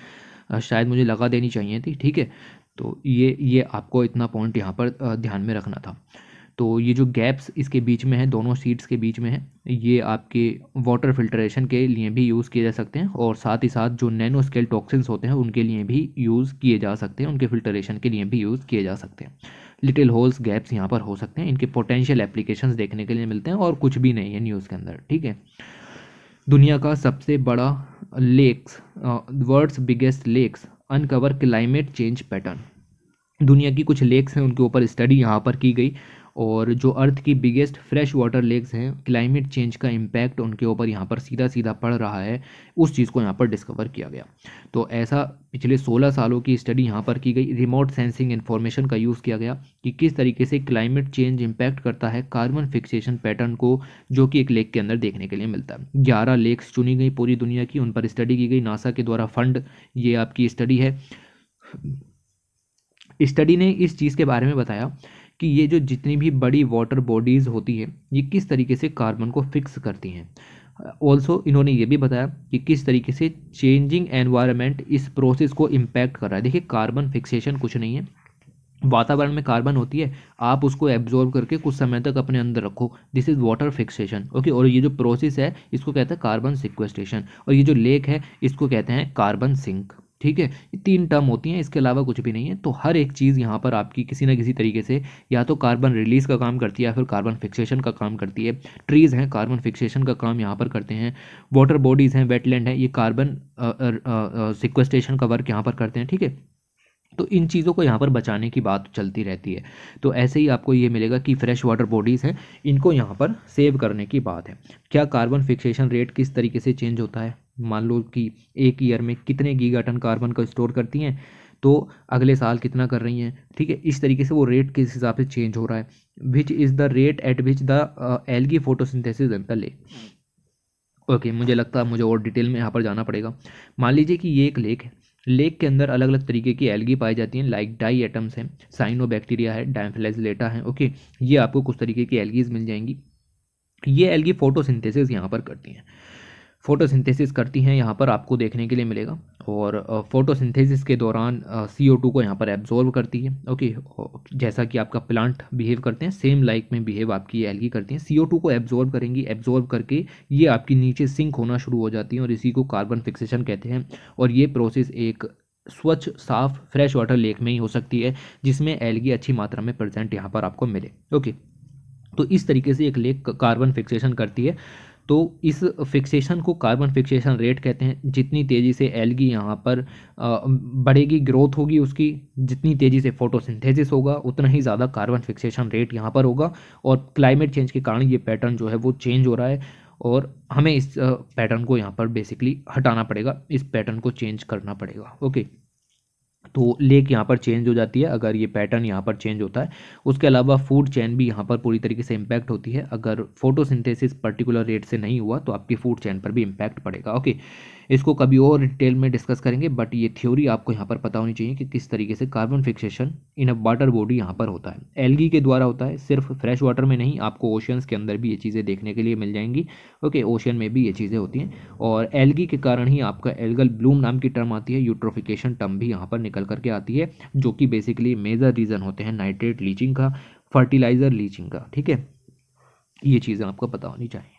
शायद मुझे लगा देनी चाहिए थी ठीक है तो ये ये आपको इतना पॉइंट यहाँ पर ध्यान में रखना था तो ये जो गैप्स इसके बीच में है दोनों सीट्स के बीच में है ये आपके वाटर फिल्ट्रेशन के लिए भी यूज़ किए जा सकते हैं और साथ ही साथ जो नैनो स्केल टॉक्सिन्स होते हैं उनके लिए भी यूज़ किए जा सकते हैं उनके फिल्ट्रेशन के लिए भी यूज़ किए जा सकते हैं लिटिल होल्स गैप्स यहाँ पर हो सकते हैं इनके पोटेंशियल एप्लीकेशन देखने के लिए मिलते हैं और कुछ भी नहीं है न्यूज़ के अंदर ठीक है दुनिया का सबसे बड़ा lakes world's biggest lakes uncover climate change pattern दुनिया की कुछ लेक्स हैं उनके ऊपर स्टडी यहाँ पर की गई और जो अर्थ की बिगेस्ट फ्रेश वाटर लेक्स हैं क्लाइमेट चेंज का इम्पैक्ट उनके ऊपर यहाँ पर सीधा सीधा पड़ रहा है उस चीज़ को यहाँ पर डिस्कवर किया गया तो ऐसा पिछले 16 सालों की स्टडी यहाँ पर की गई रिमोट सेंसिंग इन्फॉर्मेशन का यूज़ किया गया कि किस तरीके से क्लाइमेट चेंज इम्पैक्ट करता है कार्बन फिक्सेशन पैटर्न को जो कि एक लेक के अंदर देखने के लिए मिलता है ग्यारह लेक्स चुनी गई पूरी दुनिया की उन पर स्टडी की गई नासा के द्वारा फंड ये आपकी स्टडी है स्टडी ने इस चीज़ के बारे में बताया कि ये जो जितनी भी बड़ी वाटर बॉडीज़ होती हैं ये किस तरीके से कार्बन को फिक्स करती हैं ऑल्सो इन्होंने ये भी बताया कि किस तरीके से चेंजिंग एनवायरनमेंट इस प्रोसेस को इम्पैक्ट कर रहा है देखिए कार्बन फिक्सेशन कुछ नहीं है वातावरण में कार्बन होती है आप उसको एब्जॉर्व करके कुछ समय तक अपने अंदर रखो this is water fixation okay और ये जो प्रोसेस है इसको कहते हैं कार्बन सिक्वेस्टेशन और ये जो लेक है इसको कहते हैं कार्बन सिंक ठीक है ये तीन टर्म होती हैं इसके अलावा कुछ भी नहीं है तो हर एक चीज़ यहाँ पर आपकी किसी ना किसी तरीके से या तो कार्बन रिलीज का काम करती है या फिर कार्बन फिक्सेशन का काम करती है ट्रीज़ हैं कार्बन फिक्सेशन का काम यहाँ पर करते हैं वाटर बॉडीज़ हैं वेटलैंड हैं ये कार्बन सिक्वेस्टेशन का वर्क यहाँ पर करते हैं ठीक है तो इन चीज़ों को यहाँ पर बचाने की बात चलती रहती है तो ऐसे ही आपको ये मिलेगा कि फ्रेश वाटर बॉडीज़ हैं इनको यहाँ पर सेव करने की बात है क्या कार्बन फिक्सेशन रेट किस तरीके से चेंज होता है मान लो कि एक ईयर में कितने गीगाटन कार्बन का स्टोर करती हैं तो अगले साल कितना कर रही हैं ठीक है इस तरीके से वो रेट किस हिसाब से चेंज हो रहा है which is the rate at which the algae photosynthesis ले ओके मुझे लगता है मुझे और डिटेल में यहाँ पर जाना पड़ेगा मान लीजिए कि ये एक लेक है लेक के अंदर अलग अलग तरीके की एलगी पाई जाती हैं लाइक डाई एटम्स हैं साइनो बैक्टीरिया है डायम्फिलाइजलेटा है ओके ये आपको कुछ तरीके की एलगीज मिल जाएंगी ये एलगी फोटोसिंथेसिस यहाँ पर करती हैं फोटोसिंथेसिस करती हैं यहाँ पर आपको देखने के लिए मिलेगा और फोटोसिंथेसिस के दौरान सी ओ टू को यहाँ पर एब्जॉर्व करती है ओके जैसा कि आपका प्लांट बिहेव करते हैं सेम लाइक में बिहेव आपकी एलगी करती हैं सी ओ टू को एब्जॉर्व करेंगी एब्जॉर्व करके ये आपकी नीचे सिंक होना शुरू हो जाती है और इसी को कार्बन फिक्सेशन कहते हैं और ये प्रोसेस एक स्वच्छ साफ फ्रेश वाटर लेक में ही हो सकती है जिसमें एलगी अच्छी मात्रा में प्रजेंट यहाँ पर आपको मिले ओके तो इस तरीके से एक लेक कार्बन फिक्सेशन करती है तो इस फिक्सेशन को कार्बन फिक्सेशन रेट कहते हैं जितनी तेज़ी से एलगी यहाँ पर बढ़ेगी ग्रोथ होगी उसकी जितनी तेज़ी से फोटोसिंथेसिस होगा उतना ही ज़्यादा कार्बन फिक्सेशन रेट यहाँ पर होगा और क्लाइमेट चेंज के कारण ये पैटर्न जो है वो चेंज हो रहा है और हमें इस पैटर्न को यहाँ पर बेसिकली हटाना पड़ेगा इस पैटर्न को चेंज करना पड़ेगा ओके तो लेक यहाँ पर चेंज हो जाती है अगर ये पैटर्न यहाँ पर चेंज होता है उसके अलावा फूड चैन भी यहाँ पर पूरी तरीके से इम्पैक्ट होती है अगर फोटोसिंथेसिस पर्टिकुलर रेट से नहीं हुआ तो आपकी फूड चैन पर भी इम्पैक्ट पड़ेगा ओके इसको कभी और डिटेल में डिस्कस करेंगे बट ये थ्योरी आपको यहाँ पर पता होनी चाहिए कि किस तरीके से carbon fixation in a water body यहाँ पर होता है एलगी के द्वारा होता है सिर्फ फ्रेश वाटर में नहीं आपको ओशियंस के अंदर भी ये चीज़ें देखने के लिए मिल जाएंगी ओके ओशियन में भी ये चीज़ें होती हैं और एलगी के कारण ही आपका एलगल ब्लूम नाम की टर्म आती है यूट्रोफिकेशन टर्म भी यहाँ पर निकल करके आती है जो कि बेसिकली मेजर रीज़न होते हैं नाइट्रेट लीचिंग का फर्टिलाइज़र लीचिंग का ठीक है ये चीज़ें आपको पता होनी चाहिए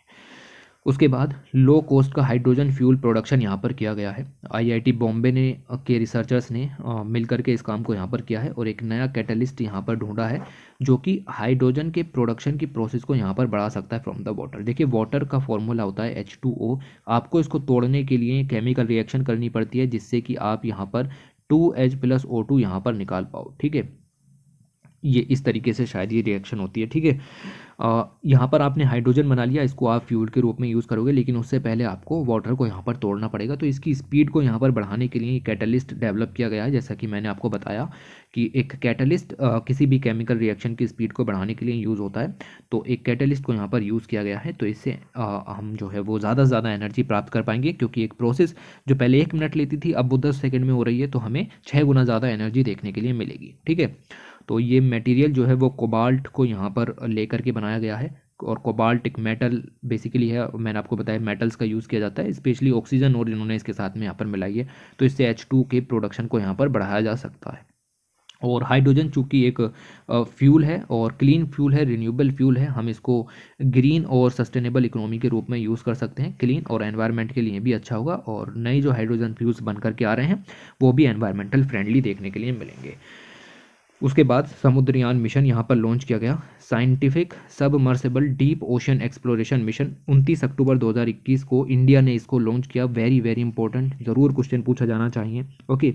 उसके बाद लो कॉस्ट का हाइड्रोजन फ्यूल प्रोडक्शन यहाँ पर किया गया है आईआईटी बॉम्बे ने के रिसर्चर्स ने मिलकर के इस काम को यहाँ पर किया है और एक नया कैटलिस्ट यहाँ पर ढूंढा है जो कि हाइड्रोजन के प्रोडक्शन की प्रोसेस को यहाँ पर बढ़ा सकता है फ्रॉम द वाटर देखिए वाटर का फॉर्मूला होता है एच आपको इसको तोड़ने के लिए केमिकल रिएक्शन करनी पड़ती है जिससे कि आप यहाँ पर two H plus O two यहाँ पर निकाल पाओ ठीक है ये इस तरीके से शायद ये रिएक्शन होती है ठीक है यहाँ पर आपने हाइड्रोजन बना लिया इसको आप फ्यूल के रूप में यूज़ करोगे लेकिन उससे पहले आपको वाटर को यहाँ पर तोड़ना पड़ेगा तो इसकी स्पीड को यहाँ पर बढ़ाने के लिए कैटलिस्ट डेवलप किया गया है जैसा कि मैंने आपको बताया कि एक कैटलिस्ट किसी भी केमिकल रिएक्शन की स्पीड को बढ़ाने के लिए यूज़ होता है तो एक कैटलिस्ट को यहाँ पर यूज़ किया गया है तो इससे हम जो है वो ज़्यादा से ज़्यादा एनर्जी प्राप्त कर पाएंगे क्योंकि एक प्रोसेस जो पहले एक मिनट लेती थी अब वो दस सेकेंड में हो रही है तो हमें छः गुना ज़्यादा एनर्जी देखने के लिए मिलेगी ठीक है तो ये मटेरियल जो है वो कोबाल्ट को यहाँ पर लेकर के बनाया गया है और कोबाल्ट एक मेटल बेसिकली है मैंने आपको बताया मेटल्स का यूज़ किया जाता है स्पेशली ऑक्सीजन और इन्होंने इसके साथ में यहाँ पर मिलाई है तो इससे एच टू के प्रोडक्शन को यहाँ पर बढ़ाया जा सकता है और हाइड्रोजन चूंकि एक फ्यूल है और क्लीन फ्यूल है रिन्यूएबल फ्यूल है हम इसको ग्रीन और सस्टेनेबल इकोनॉमी के रूप में यूज़ कर सकते हैं क्लीन और एनवायरनमेंट के लिए भी अच्छा होगा और नए जो हाइड्रोजन फ्यूल्स बनकर के आ रहे हैं वो भी एनवायरमेंटल फ्रेंडली देखने के लिए मिलेंगे उसके बाद समुद्रयान मिशन यहाँ पर लॉन्च किया गया scientific submersible deep ocean exploration mission 29 अक्टूबर 2021 को इंडिया ने इसको लॉन्च किया वेरी वेरी इंपॉर्टेंट ज़रूर क्वेश्चन पूछा जाना चाहिए ओके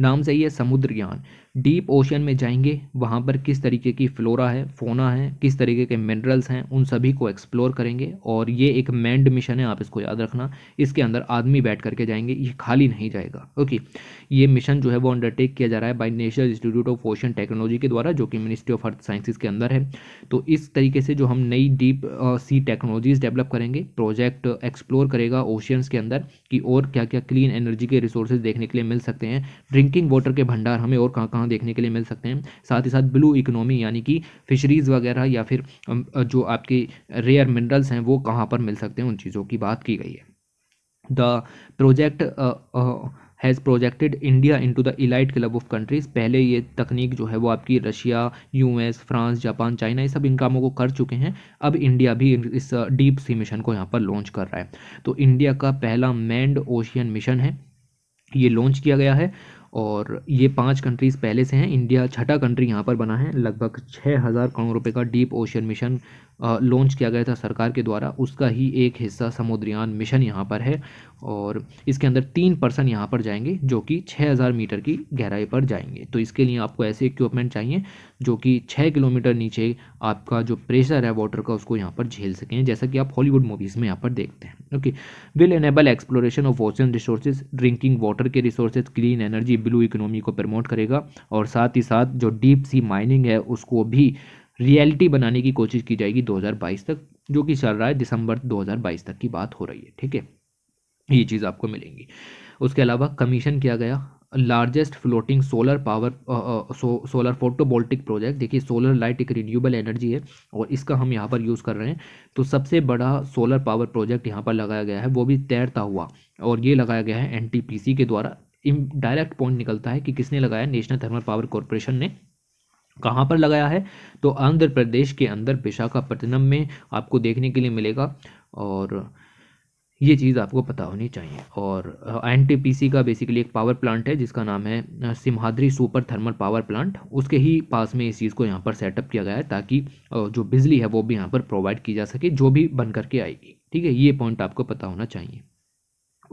नाम सही है समुद्रयान डीप ओशन में जाएंगे वहाँ पर किस तरीके की फ्लोरा है फोना है किस तरीके के मिनरल्स हैं उन सभी को एक्सप्लोर करेंगे और ये एक मैंड मिशन है आप इसको याद रखना इसके अंदर आदमी बैठ करके जाएंगे ये खाली नहीं जाएगा ओके ये मिशन जो है वो अंडरटेक किया जा रहा है by National Institute of Ocean Technology के द्वारा जो कि मिनिस्ट्री ऑफ अर्थ साइंसिस के अंदर है तो इस तरीके से जो हम नई डीप सी टेक्नोलॉजीज डेवलप करेंगे प्रोजेक्ट एक्सप्लोर करेगा ओशियंस के अंदर कि और क्या क्या क्लीन एनर्जी के रिसोर्सेज देखने के लिए मिल सकते हैं ड्रिंकिंग वाटर के भंडार हमें और कहाँ कहाँ वहाँ देखने के लिए मिल सकते हैं साथ ही साथ ब्लू इकोनॉमी यानी कि फिशरीज़ वगैरह या फिर जो आपके रेयर मिनरल्स हैं वो कहाँ पर मिल सकते हैं उन चीज़ों की बात की गई है the project has projected India into the elite club of countries पहले ये तकनीक जो है वो आपकी Russia US France Japan China ये सब इन कामों को कर चुके हैं अब इंडिया भी इस डीप सी मिशन को यहाँ पर लॉन्च कर रहा है तो इंडिया का पहला मैंड ओशियन मिशन है ये लॉन्च किया गया है और ये पांच कंट्रीज़ पहले से हैं इंडिया छठा कंट्री यहाँ पर बना है लगभग छः हज़ार करोड़ रुपए का डीप ओशन मिशन लॉन्च किया गया था सरकार के द्वारा उसका ही एक हिस्सा समुद्रयान मिशन यहाँ पर है और इसके अंदर तीन पर्सन यहाँ पर जाएंगे जो कि 6000 मीटर की गहराई पर जाएंगे तो इसके लिए आपको ऐसे इक्विपमेंट चाहिए जो कि 6 किलोमीटर नीचे आपका जो प्रेशर है वाटर का उसको यहाँ पर झेल सकें जैसा कि आप हॉलीवुड मूवीज़ में यहाँ पर देखते हैं okay will enable exploration of ocean resources drinking water के resources clean energy blue economy को प्रमोट करेगा और साथ ही साथ जो डीप सी माइनिंग है उसको भी रियलिटी बनाने की कोशिश की जाएगी 2022 तक जो कि चल रहा है दिसंबर 2022 तक की बात हो रही है ठीक है ये चीज़ आपको मिलेंगी उसके अलावा कमीशन किया गया largest floating solar power solar photovoltaic project देखिए सोलर लाइट एक रिन्यूएबल एनर्जी है और इसका हम यहाँ पर यूज़ कर रहे हैं तो सबसे बड़ा सोलर पावर प्रोजेक्ट यहाँ पर लगाया गया है वो भी तैरता हुआ और ये लगाया गया है एनटीपीसी के द्वारा डायरेक्ट पॉइंट निकलता है कि किसने लगाया नेशनल थर्मल पावर कॉरपोरेशन ने कहाँ पर लगाया है तो आंध्र प्रदेश के अंदर विशाखापट्टनम में आपको देखने के लिए मिलेगा और ये चीज़ आपको पता होनी चाहिए और एन का बेसिकली एक पावर प्लांट है जिसका नाम है Simhadri super thermal power plant उसके ही पास में इस चीज़ को यहाँ पर सेटअप किया गया है ताकि जो बिजली है वो भी यहाँ पर प्रोवाइड की जा सके जो भी बन करके आएगी ठीक है ये पॉइंट आपको पता होना चाहिए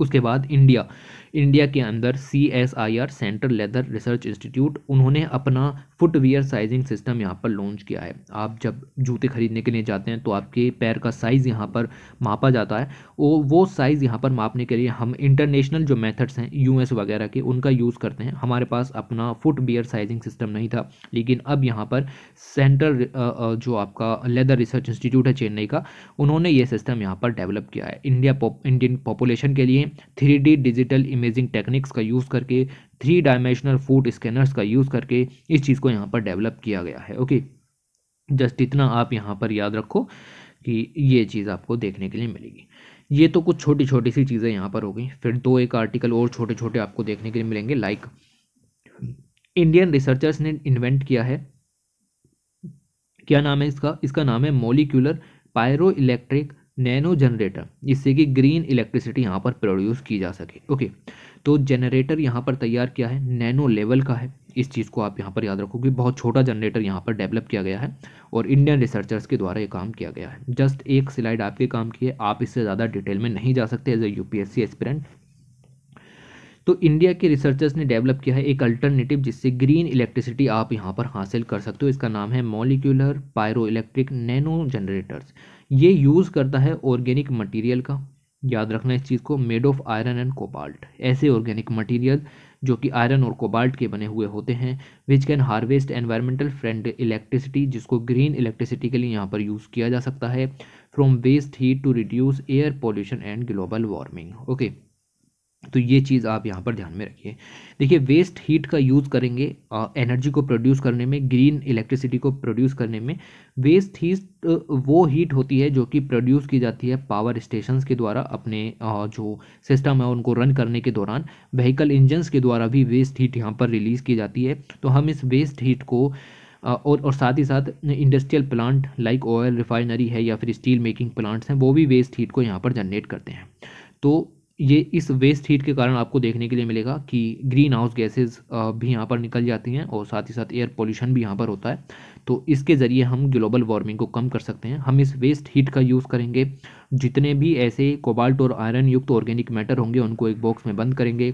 उसके बाद इंडिया इंडिया के अंदर C S I R central leather research institute उन्होंने अपना फुटवेयर साइजिंग सिस्टम यहाँ पर लॉन्च किया है आप जब जूते खरीदने के लिए जाते हैं तो आपके पैर का साइज़ यहाँ पर मापा जाता है और वो साइज़ यहाँ पर मापने के लिए हम इंटरनेशनल जो मेथड्स हैं यूएस वगैरह के उनका यूज़ करते हैं हमारे पास अपना फुटवियर साइजिंग सिस्टम नहीं था लेकिन अब यहाँ पर सेंट्रल जो आपका लेदर रिसर्च इंस्टीट्यूट है चेन्नई का उन्होंने ये सिस्टम यहाँ पर डेवलप किया है इंडिया पॉप, इंडियन पॉपुलेशन के लिए थ्री डिजिटल इमेजिंग टेक्निक्स का यूज़ करके थ्री डायमेंशनल फूड स्कैनर्स का यूज़ करके इस चीज़ को यहाँ पर डेवलप किया गया है ओके जस्ट इतना आप यहाँ पर याद रखो कि ये चीज़ आपको देखने के लिए मिलेगी ये तो कुछ छोटी छोटी सी चीज़ें यहाँ पर हो गई फिर दो एक आर्टिकल और छोटे छोटे आपको देखने के लिए मिलेंगे लाइक इंडियन रिसर्चर्स ने इन्वेंट किया है क्या नाम है इसका इसका नाम है molecular pyroelectric nanogenerator जिससे कि ग्रीन इलेक्ट्रिसिटी यहाँ पर प्रोड्यूस की जा सके ओके तो जनरेटर यहाँ पर तैयार किया है नैनो लेवल का है इस चीज़ को आप यहाँ पर याद रखो कि बहुत छोटा जनरेटर यहाँ पर डेवलप किया गया है और इंडियन रिसर्चर्स के द्वारा ये काम किया गया है जस्ट एक स्लाइड आपके काम की है आप इससे ज़्यादा डिटेल में नहीं जा सकते एज ए यू पी तो इंडिया के रिसर्चर्स ने डेवलप किया है एक अल्टरनेटिव जिससे ग्रीन इलेक्ट्रिसिटी आप यहाँ पर हासिल कर सकते हो इसका नाम है molecular pyroelectric nanogenerators ये यूज़ करता है ऑर्गेनिक मटेरियल का याद रखना इस चीज़ को made of iron and cobalt ऐसे ऑर्गेनिक मटेरियल जो कि आयरन और कोबाल्ट के बने हुए होते हैं which can harvest environmental friend electricity जिसको ग्रीन इलेक्ट्रिसिटी के लिए यहाँ पर यूज़ किया जा सकता है from waste heat to reduce air pollution and global warming okay तो ये चीज़ आप यहाँ पर ध्यान में रखिए देखिए वेस्ट हीट का यूज़ करेंगे आ, एनर्जी को प्रोड्यूस करने में ग्रीन इलेक्ट्रिसिटी को प्रोड्यूस करने में वेस्ट हीट वो हीट होती है जो कि प्रोड्यूस की जाती है पावर स्टेशंस के द्वारा अपने आ, जो सिस्टम है उनको रन करने के दौरान व्हीकल इंजन्स के द्वारा भी वेस्ट हीट यहाँ पर रिलीज़ की जाती है तो हम इस वेस्ट हीट को और और साथ ही साथ industrial plant like oil refinery है या फिर स्टील मेकिंग प्लांट्स हैं वो भी वेस्ट हीट को यहाँ पर जनरेट करते हैं तो ये इस वेस्ट हीट के कारण आपको देखने के लिए मिलेगा कि ग्रीन हाउस गैसेज भी यहाँ पर निकल जाती हैं और साथ ही साथ एयर पोल्यूशन भी यहाँ पर होता है तो इसके ज़रिए हम ग्लोबल वार्मिंग को कम कर सकते हैं हम इस वेस्ट हीट का यूज़ करेंगे जितने भी ऐसे कोबाल्ट और आयरन युक्त ऑर्गेनिक मैटर होंगे उनको एक बॉक्स में बंद करेंगे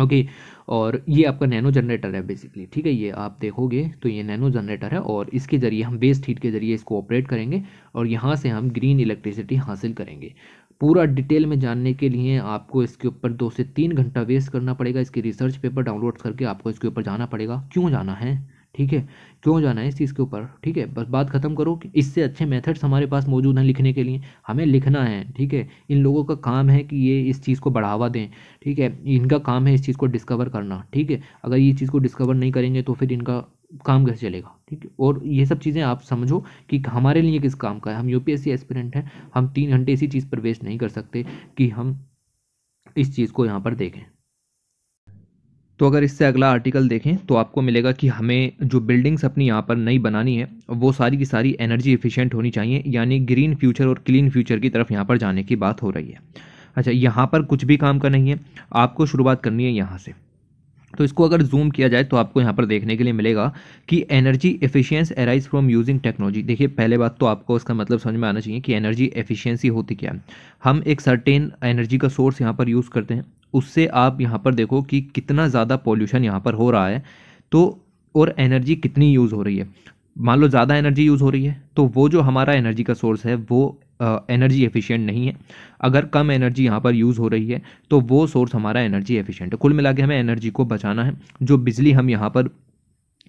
ओके okay, और ये आपका नैनो जनरेटर है बेसिकली ठीक है ये आप देखोगे तो ये नैनो जनरेटर है और इसके ज़रिए हम वेस्ट हीट के ज़रिए इसको ऑपरेट करेंगे और यहाँ से हम ग्रीन इलेक्ट्रिसिटी हासिल करेंगे पूरा डिटेल में जानने के लिए आपको इसके ऊपर दो से तीन घंटा वेस्ट करना पड़ेगा इसके रिसर्च पेपर डाउनलोड करके आपको इसके ऊपर जाना पड़ेगा क्यों जाना है ठीक है क्यों जाना है इस चीज़ के ऊपर ठीक है बस बात ख़त्म करो कि इससे अच्छे मेथड्स हमारे पास मौजूद हैं लिखने के लिए हमें लिखना है ठीक है इन लोगों का काम है कि ये इस चीज़ को बढ़ावा दें ठीक है इनका काम है इस चीज़ को डिस्कवर करना ठीक है अगर ये चीज़ को डिस्कवर नहीं करेंगे तो फिर इनका काम कैसे चलेगा ठीक है और ये सब चीज़ें आप समझो कि हमारे लिए किस काम का है हम यूपीएससी एस्पिरेंट हैं हम तीन घंटे इसी चीज़ पर वेस्ट नहीं कर सकते कि हम इस चीज़ को यहाँ पर देखें तो अगर इससे अगला आर्टिकल देखें तो आपको मिलेगा कि हमें जो बिल्डिंग्स अपनी यहाँ पर नई बनानी है वो सारी की सारी एनर्जी एफिशिएंट होनी चाहिए यानी ग्रीन फ्यूचर और क्लीन फ्यूचर की तरफ यहाँ पर जाने की बात हो रही है अच्छा यहाँ पर कुछ भी काम का नहीं है आपको शुरुआत करनी है यहाँ से तो इसको अगर जूम किया जाए तो आपको यहाँ पर देखने के लिए मिलेगा कि energy efficiency arise from using technology देखिए पहले बात तो आपको इसका मतलब समझ में आना चाहिए कि एनर्जी एफिशिएंसी होती क्या है हम एक सर्टेन एनर्जी का सोर्स यहाँ पर यूज़ करते हैं उससे आप यहाँ पर देखो कि कितना ज़्यादा पॉल्यूशन यहाँ पर हो रहा है तो और एनर्जी कितनी यूज़ हो रही है मान लो ज़्यादा एनर्जी यूज़ हो रही है तो वो जो हमारा एनर्जी का सोर्स है वो एनर्जी एफिशिएंट नहीं है अगर कम एनर्जी यहाँ पर यूज़ हो रही है तो वो सोर्स हमारा एनर्जी एफिशिएंट है कुल मिला के हमें एनर्जी को बचाना है जो बिजली हम यहाँ पर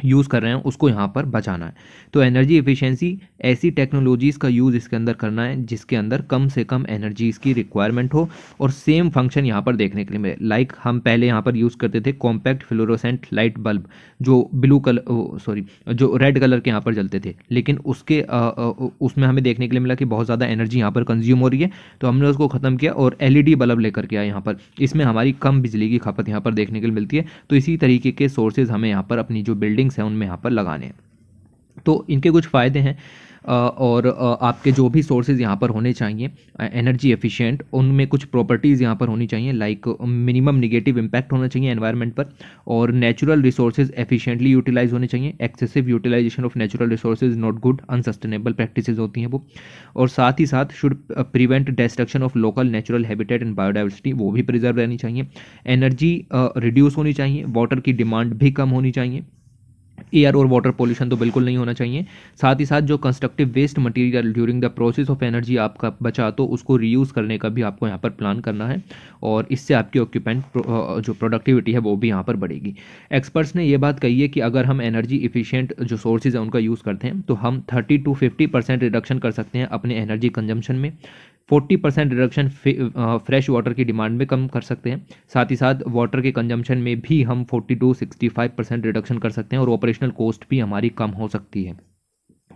यूज़ कर रहे हैं उसको यहाँ पर बचाना है तो एनर्जी एफिशिएंसी ऐसी टेक्नोलॉजीज़ का यूज़ इसके अंदर करना है जिसके अंदर कम से कम एनर्जी इसकी रिक्वायरमेंट हो और सेम फंक्शन यहाँ पर देखने के लिए मिले लाइक like हम पहले यहाँ पर यूज़ करते थे कॉम्पैक्ट फ्लोरोसेंट लाइट बल्ब जो ब्लू कलर सॉरी जो रेड कलर के यहाँ पर जलते थे लेकिन उसके आ, आ, उसमें हमें देखने के लिए मिला कि बहुत ज़्यादा एनर्जी यहाँ पर कंज्यूम हो रही है तो हमने उसको ख़त्म किया और एल बल्ब लेकर के आए यहाँ पर इसमें हमारी कम बिजली की खपत यहाँ पर देखने के लिए मिलती है तो इसी तरीके के सोर्सेज़ हमें यहाँ पर अपनी जो बिल्डिंग होल्डिंग्स हैं उनमें यहाँ पर लगाने हैं तो इनके कुछ फ़ायदे हैं और आपके जो भी सोर्सेज यहाँ पर होने चाहिए एनर्जी एफिशिएंट उनमें कुछ प्रॉपर्टीज़ यहाँ पर होनी चाहिए लाइक मिनिमम नेगेटिव इम्पैक्ट होना चाहिए एनवायरनमेंट पर और नेचुरल रिसोर्सेज एफिशिएंटली यूटिलाइज होने चाहिए excessive utilisation of natural resources not good unsustainable practice होती हैं वो और साथ ही साथ should prevent destruction of local natural habitat and biodiversity वो भी प्रिजर्व रहनी चाहिए एनर्जी रिड्यूस होनी चाहिए वाटर की डिमांड भी कम होनी चाहिए एयर और वाटर पोल्यूशन तो बिल्कुल नहीं होना चाहिए साथ ही साथ जो constructive waste material during the process of energy आपका बचा तो उसको रीयूज़ करने का भी आपको यहाँ पर प्लान करना है और इससे आपकी ऑक्यूपेंट जो प्रोडक्टिविटी है वो भी यहाँ पर बढ़ेगी एक्सपर्ट्स ने ये बात कही है कि अगर हम एनर्जी इफिशियंट जो सोर्सेज हैं उनका यूज़ करते हैं तो हम thirty to fifty percent reduction कर सकते हैं अपने एनर्जी कंजम्पशन में forty percent reduction fresh water की डिमांड में कम कर सकते हैं साथ ही साथ वाटर के कंजम्पशन में भी हम forty to sixty five percent reduction कर सकते हैं और ऑपरेशनल कॉस्ट भी हमारी कम हो सकती है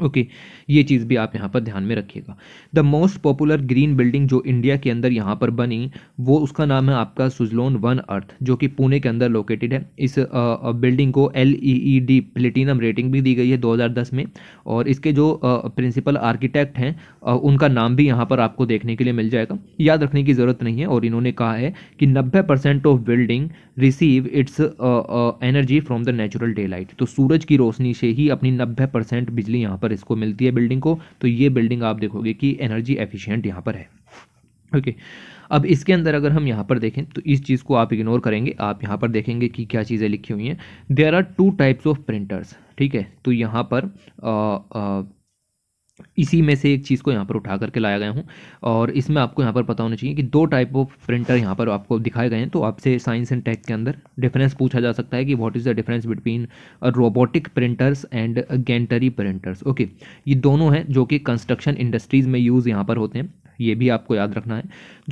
ओके okay, ये चीज़ भी आप यहाँ पर ध्यान में रखिएगा the most popular green building जो इंडिया के अंदर यहाँ पर बनी वो उसका नाम है आपका सुजलोन वन अर्थ जो कि पुणे के अंदर लोकेटेड है इस बिल्डिंग को L E E D platinum rating भी दी गई है 2010 में और इसके जो प्रिंसिपल आर्किटेक्ट हैं उनका नाम भी यहाँ पर आपको देखने के लिए मिल जाएगा याद रखने की ज़रूरत नहीं है और इन्होंने कहा है कि नब्बे of building receive its energy from the natural daylight तो सूरज की रोशनी से ही अपनी नब्बे बिजली यहाँ पर पर इसको मिलती है बिल्डिंग को तो ये बिल्डिंग आप देखोगे कि एनर्जी एफिशियंट यहाँ पर है ओके अब इसके अंदर अगर हम यहाँ पर देखें तो इस चीज़ को आप इग्नोर करेंगे आप यहाँ पर देखेंगे कि क्या चीज़ें लिखी हुई हैं there are two types of printers ठीक है तो यहाँ पर आ, आ, इसी में से एक चीज़ को यहाँ पर उठा करके लाया गया हूँ और इसमें आपको यहाँ पर पता होना चाहिए कि दो टाइप ऑफ प्रिंटर यहाँ पर आपको दिखाए गए हैं तो आपसे साइंस एंड टेक के अंदर डिफरेंस पूछा जा सकता है कि what is the difference between robotic printers and gantry printers okay ये दोनों हैं जो कि कंस्ट्रक्शन इंडस्ट्रीज़ में यूज़ यहाँ पर होते हैं ये भी आपको याद रखना है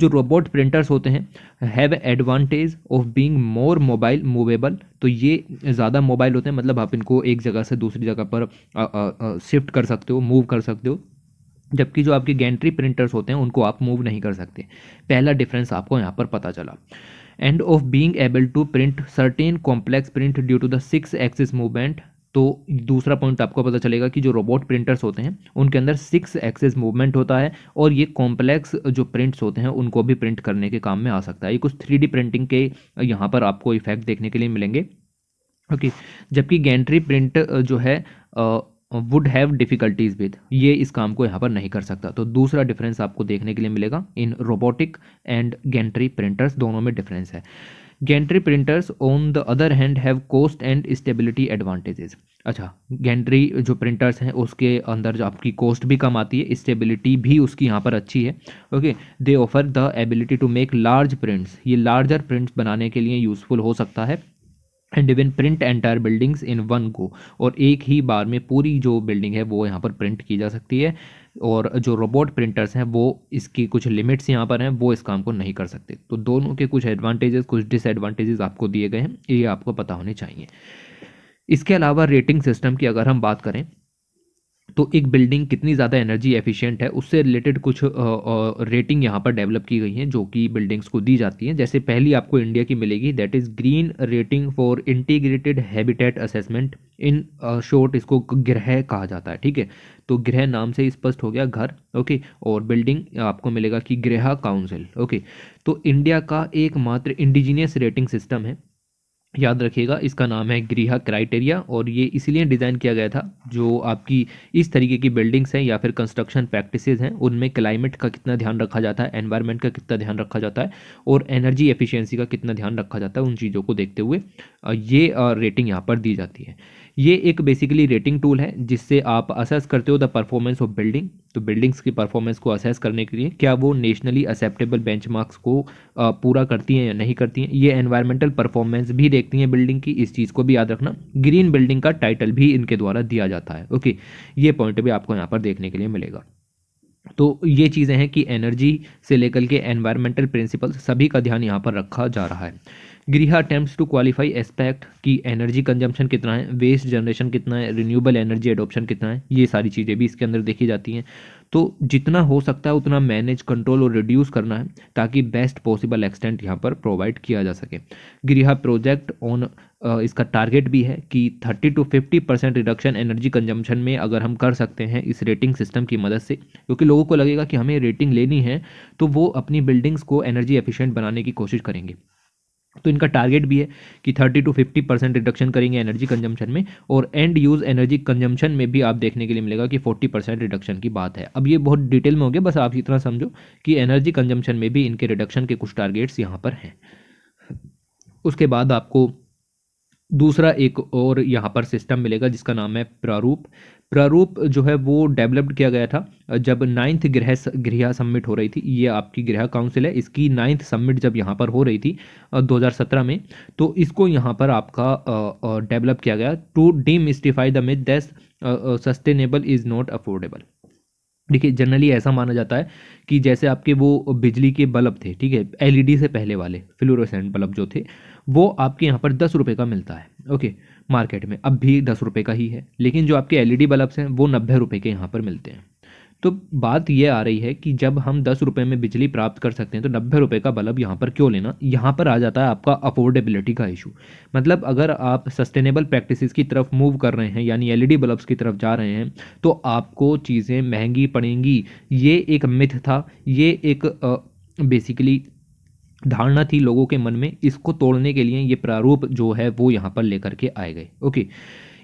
जो रोबोट प्रिंटर्स होते हैं have advantage of being more mobile movable तो ये ज़्यादा मोबाइल होते हैं मतलब आप इनको एक जगह से दूसरी जगह पर शिफ्ट कर सकते हो मूव कर सकते हो जबकि जो आपके गेंट्री प्रिंटर्स होते हैं उनको आप मूव नहीं कर सकते पहला डिफरेंस आपको यहाँ पर पता चला and of being able to print certain complex print due to the six axis movement तो दूसरा पॉइंट आपको पता चलेगा कि जो रोबोट प्रिंटर्स होते हैं उनके अंदर सिक्स एक्सेस मूवमेंट होता है और ये कॉम्प्लेक्स जो प्रिंट्स होते हैं उनको भी प्रिंट करने के काम में आ सकता है ये कुछ थ्री प्रिंटिंग के यहाँ पर आपको इफेक्ट देखने के लिए मिलेंगे ओके जबकि गेंट्री प्रिंट जो है वुड हैव डिफ़िकल्टीज विद ये इस काम को यहाँ पर नहीं कर सकता तो दूसरा डिफरेंस आपको देखने के लिए मिलेगा इन रोबोटिक एंड गेंट्री प्रिंटर्स दोनों में डिफरेंस है gantry printers on the other hand have cost and stability advantages अच्छा गेंट्री जो प्रिंटर्स हैं उसके अंदर जो आपकी कॉस्ट भी कम आती है स्टेबिलिटी भी उसकी यहाँ पर अच्छी है okay they offer the ability to make large prints ये लार्जर प्रिंट्स बनाने के लिए यूज़फुल हो सकता है and even print entire buildings in one go और एक ही बार में पूरी जो बिल्डिंग है वो यहाँ पर प्रिंट की जा सकती है और जो रोबोट प्रिंटर्स हैं वो इसकी कुछ लिमिट्स यहाँ पर हैं वो इस काम को नहीं कर सकते तो दोनों के कुछ एडवांटेजेस कुछ डिसएडवांटेजेस आपको दिए गए हैं ये आपको पता होने चाहिए इसके अलावा रेटिंग सिस्टम की अगर हम बात करें तो एक बिल्डिंग कितनी ज़्यादा एनर्जी एफिशिएंट है उससे रिलेटेड कुछ रेटिंग यहाँ पर डेवलप की गई है जो कि बिल्डिंग्स को दी जाती हैं जैसे पहली आपको इंडिया की मिलेगी that is green rating for integrated habitat assessment in short इसको ग्रह कहा जाता है ठीक है तो ग्रह नाम से स्पष्ट हो गया घर ओके और बिल्डिंग आपको मिलेगा कि ग्रह काउंसिल ओके तो इंडिया का एकमात्र इंडिजीनियस रेटिंग सिस्टम है याद रखिएगा इसका नाम है गृह क्राइटेरिया और ये इसीलिए डिज़ाइन किया गया था जो आपकी इस तरीके की बिल्डिंग्स हैं या फिर कंस्ट्रक्शन प्रैक्टिसेस हैं उनमें क्लाइमेट का कितना ध्यान रखा जाता है एनवायरनमेंट का कितना ध्यान रखा जाता है और एनर्जी एफिशिएंसी का कितना ध्यान रखा जाता है उन चीज़ों को देखते हुए ये रेटिंग यहाँ पर दी जाती है ये एक बेसिकली रेटिंग टूल है जिससे आप असेस करते हो द परफॉर्मेंस ऑफ बिल्डिंग तो बिल्डिंग्स की परफॉर्मेंस को असेस करने के लिए क्या वो नेशनली एक्सेप्टेबल बेंचमार्क्स को पूरा करती हैं या नहीं करती हैं ये एनवायरमेंटल परफॉर्मेंस भी देखती हैं बिल्डिंग की इस चीज़ को भी याद रखना ग्रीन बिल्डिंग का टाइटल भी इनके द्वारा दिया जाता है ओके ये पॉइंट भी आपको यहाँ पर देखने के लिए मिलेगा तो ये चीज़ें हैं कि एनर्जी से लेकर के एनवायरमेंटल प्रिंसिपल सभी का ध्यान यहाँ पर रखा जा रहा है गृह अटैम्प्ट टू क्वालिफाई एस्पेक्ट कि एनर्जी कंजम्पशन कितना है वेस्ट जनरेशन कितना है रिन्यूएबल एनर्जी एडोप्शन कितना है ये सारी चीज़ें भी इसके अंदर देखी जाती हैं तो जितना हो सकता है उतना मैनेज कंट्रोल और रिड्यूस करना है ताकि बेस्ट पॉसिबल एक्सटेंट यहाँ पर प्रोवाइड किया जा सके गृह प्रोजेक्ट ऑन इसका टारगेट भी है कि 30 to 50 percent reduction energy consumption में अगर हम कर सकते हैं इस रेटिंग सिस्टम की मदद से क्योंकि लोगों को लगेगा कि हमें रेटिंग लेनी है तो वो अपनी बिल्डिंग्स को एनर्जी एफिशिएंट बनाने की कोशिश करेंगे तो इनका टारगेट भी है कि 30 टू 50 परसेंट रिडक्शन करेंगे एनर्जी कंजम्पशन में और एंड यूज़ एनर्जी कंजम्पशन में भी आप देखने के लिए मिलेगा कि 40 परसेंट रिडक्शन की बात है अब ये बहुत डिटेल में हो गया बस आप इतना समझो कि एनर्जी कंजम्पशन में भी इनके रिडक्शन के कुछ टारगेट्स यहाँ पर हैं उसके बाद आपको दूसरा एक और यहाँ पर सिस्टम मिलेगा जिसका नाम है प्रारूप प्रारूप जो है वो डेवलप्ड किया गया था जब नाइन्थ गृह गृह सम्मिट हो रही थी ये आपकी गृह काउंसिल है इसकी नाइन्थ सम्मिट जब यहाँ पर हो रही थी 2017 में तो इसको यहाँ पर आपका डेवलप किया गया to demystify the myth that's sustainable is not affordable देखिए जनरली ऐसा माना जाता है कि जैसे आपके वो बिजली के बल्ब थे ठीक है एलईडी से पहले वाले फ्लोरोसेंट बल्ब जो थे वो आपके यहाँ पर दस रुपये का मिलता है ओके मार्केट में अब भी दस रुपये का ही है लेकिन जो आपके डी बल्ब्स हैं वो नब्बे रुपये के यहाँ पर मिलते हैं तो बात ये आ रही है कि जब हम दस रुपये में बिजली प्राप्त कर सकते हैं तो नब्बे रुपये का बल्ब यहाँ पर क्यों लेना यहाँ पर आ जाता है आपका अफोर्डेबिलिटी का इशू मतलब अगर आप सस्टेनेबल प्रैक्टिसेस की तरफ मूव कर रहे हैं यानी डी बल्ब्स की तरफ जा रहे हैं तो आपको चीज़ें महंगी पड़ेंगी ये एक मिथ था ये एक बेसिकली धारणा थी लोगों के मन में इसको तोड़ने के लिए ये प्रारूप जो है वो यहाँ पर लेकर के आए गए ओके